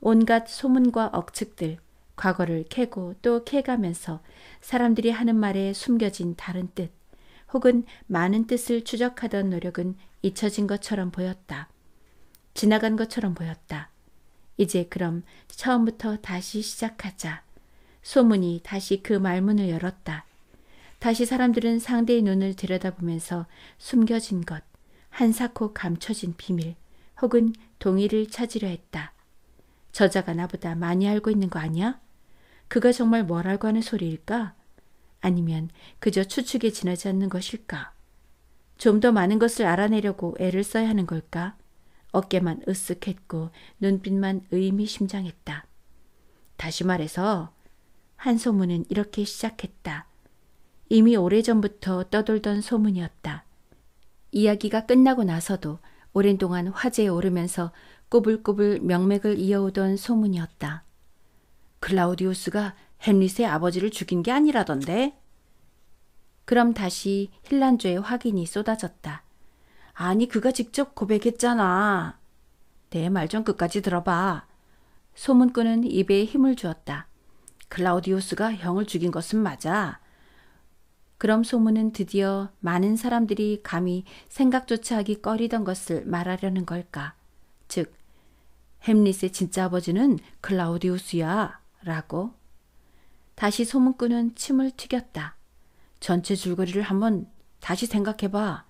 온갖 소문과 억측들, 과거를 캐고 또 캐가면서 사람들이 하는 말에 숨겨진 다른 뜻, 혹은 많은 뜻을 추적하던 노력은 잊혀진 것처럼 보였다. 지나간 것처럼 보였다. 이제 그럼 처음부터 다시 시작하자. 소문이 다시 그 말문을 열었다. 다시 사람들은 상대의 눈을 들여다보면서 숨겨진 것, 한사코 감춰진 비밀, 혹은 동의를 찾으려 했다. 저자가 나보다 많이 알고 있는 거 아니야? 그가 정말 뭘 알고 하는 소리일까? 아니면 그저 추측에 지나지 않는 것일까? 좀 더 많은 것을 알아내려고 애를 써야 하는 걸까? 어깨만 으쓱했고 눈빛만 의미심장했다. 다시 말해서 한 소문은 이렇게 시작했다. 이미 오래전부터 떠돌던 소문이었다. 이야기가 끝나고 나서도 오랜 동안 화제에 오르면서 꼬불꼬불 명맥을 이어오던 소문이었다. 클라우디우스가 헨리스의 아버지를 죽인 게 아니라던데? 그럼 다시 힐란조의 확인이 쏟아졌다. 아니, 그가 직접 고백했잖아. 내 말 좀 끝까지 들어봐. 소문꾼은 입에 힘을 주었다. 클라우디우스가 형을 죽인 것은 맞아. 그럼 소문은 드디어 많은 사람들이 감히 생각조차 하기 꺼리던 것을 말하려는 걸까. 즉, 햄릿의 진짜 아버지는 클라우디우스야. 라고. 다시 소문꾼은 침을 튀겼다. 전체 줄거리를 한번 다시 생각해봐.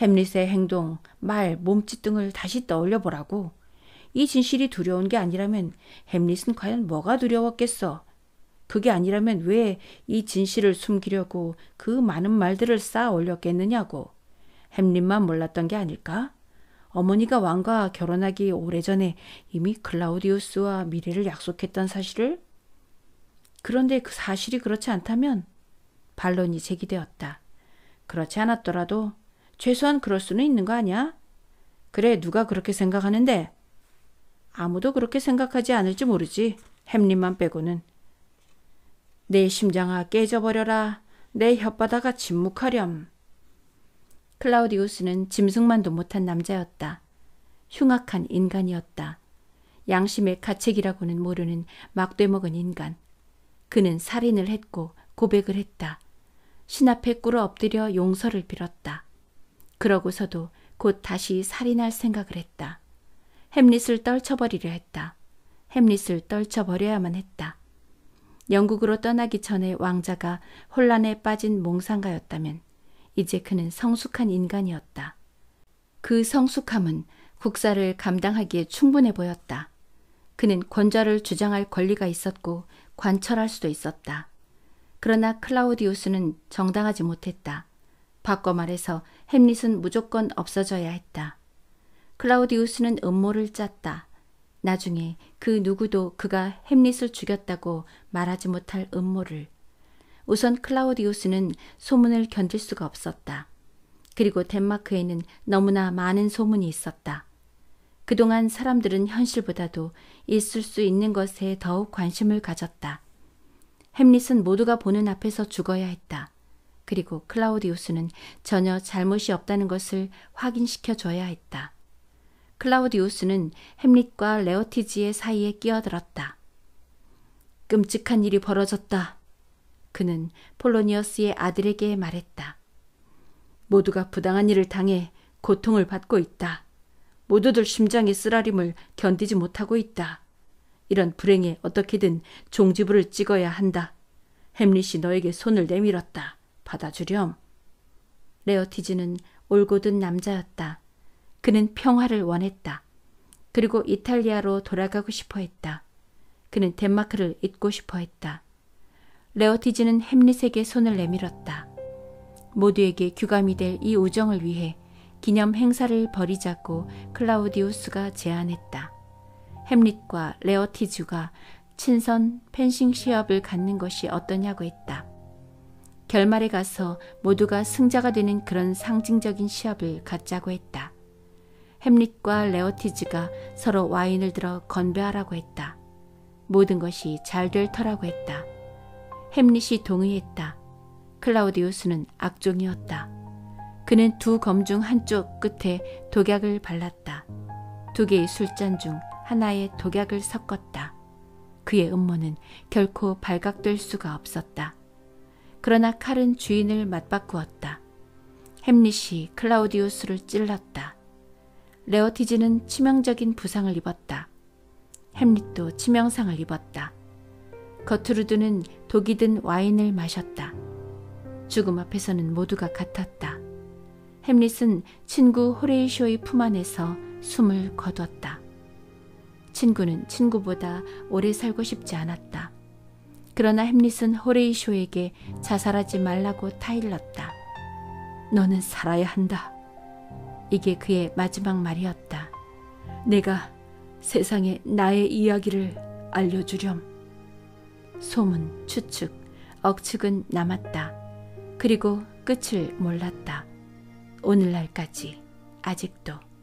햄릿의 행동, 말, 몸짓 등을 다시 떠올려 보라고. 이 진실이 두려운 게 아니라면 햄릿은 과연 뭐가 두려웠겠어? 그게 아니라면 왜 이 진실을 숨기려고 그 많은 말들을 쌓아 올렸겠느냐고. 햄릿만 몰랐던 게 아닐까? 어머니가 왕과 결혼하기 오래전에 이미 클라우디우스와 미래를 약속했던 사실을? 그런데 그 사실이 그렇지 않다면 반론이 제기되었다. 그렇지 않았더라도 최소한 그럴 수는 있는 거 아니야? 그래, 누가 그렇게 생각하는데? 아무도 그렇게 생각하지 않을지 모르지. 햄님만 빼고는. 내 심장아 깨져버려라. 내 혓바다가 침묵하렴. 클라우디우스는 짐승만도 못한 남자였다. 흉악한 인간이었다. 양심의 가책이라고는 모르는 막돼먹은 인간. 그는 살인을 했고 고백을 했다. 신 앞에 꿇어 엎드려 용서를 빌었다. 그러고서도 곧 다시 살인할 생각을 했다. 햄릿을 떨쳐버리려 했다. 햄릿을 떨쳐버려야만 했다. 영국으로 떠나기 전에 왕자가 혼란에 빠진 몽상가였다면 이제 그는 성숙한 인간이었다. 그 성숙함은 국사를 감당하기에 충분해 보였다. 그는 권좌를 주장할 권리가 있었고 관철할 수도 있었다. 그러나 클라우디우스는 정당하지 못했다. 바꿔 말해서 햄릿은 무조건 없어져야 했다. 클라우디우스는 음모를 짰다. 나중에 그 누구도 그가 햄릿을 죽였다고 말하지 못할 음모를. 우선 클라우디우스는 소문을 견딜 수가 없었다. 그리고 덴마크에는 너무나 많은 소문이 있었다. 그동안 사람들은 현실보다도 있을 수 있는 것에 더욱 관심을 가졌다. 햄릿은 모두가 보는 앞에서 죽어야 했다. 그리고 클라우디우스는 전혀 잘못이 없다는 것을 확인시켜 줘야 했다. 클라우디우스는 햄릿과 레오티지의 사이에 끼어들었다. 끔찍한 일이 벌어졌다. 그는 폴로니어스의 아들에게 말했다. 모두가 부당한 일을 당해 고통을 받고 있다. 모두들 심장의 쓰라림을 견디지 못하고 있다. 이런 불행에 어떻게든 종지부를 찍어야 한다. 햄릿이 너에게 손을 내밀었다. 받아주렴. 레어티즈는 올곧은 남자였다. 그는 평화를 원했다. 그리고 이탈리아로 돌아가고 싶어 했다. 그는 덴마크를 잊고 싶어 했다. 레어티즈는 햄릿에게 손을 내밀었다. 모두에게 귀감이 될 이 우정을 위해 기념 행사를 벌이자고 클라우디우스가 제안했다. 햄릿과 레어티즈가 친선 펜싱 시합을 갖는 것이 어떠냐고 했다. 결말에 가서 모두가 승자가 되는 그런 상징적인 시합을 갖자고 했다. 햄릿과 레오티즈가 서로 와인을 들어 건배하라고 했다. 모든 것이 잘 될 터라고 했다. 햄릿이 동의했다. 클라우디우스는 악종이었다. 그는 두 검 중 한쪽 끝에 독약을 발랐다. 두 개의 술잔 중 하나에 독약을 섞었다. 그의 음모는 결코 발각될 수가 없었다. 그러나 칼은 주인을 맞바꾸었다. 햄릿이 클라우디우스를 찔렀다. 레오티지는 치명적인 부상을 입었다. 햄릿도 치명상을 입었다. 거트루드는 독이 든 와인을 마셨다. 죽음 앞에서는 모두가 같았다. 햄릿은 친구 호레이쇼의 품 안에서 숨을 거뒀다. 친구는 친구보다 오래 살고 싶지 않았다. 그러나 햄릿은 호레이쇼에게 자살하지 말라고 타일렀다. 너는 살아야 한다. 이게 그의 마지막 말이었다. 내가 세상에 나의 이야기를 알려주렴. 소문, 추측, 억측은 남았다. 그리고 끝을 몰랐다. 오늘날까지 아직도.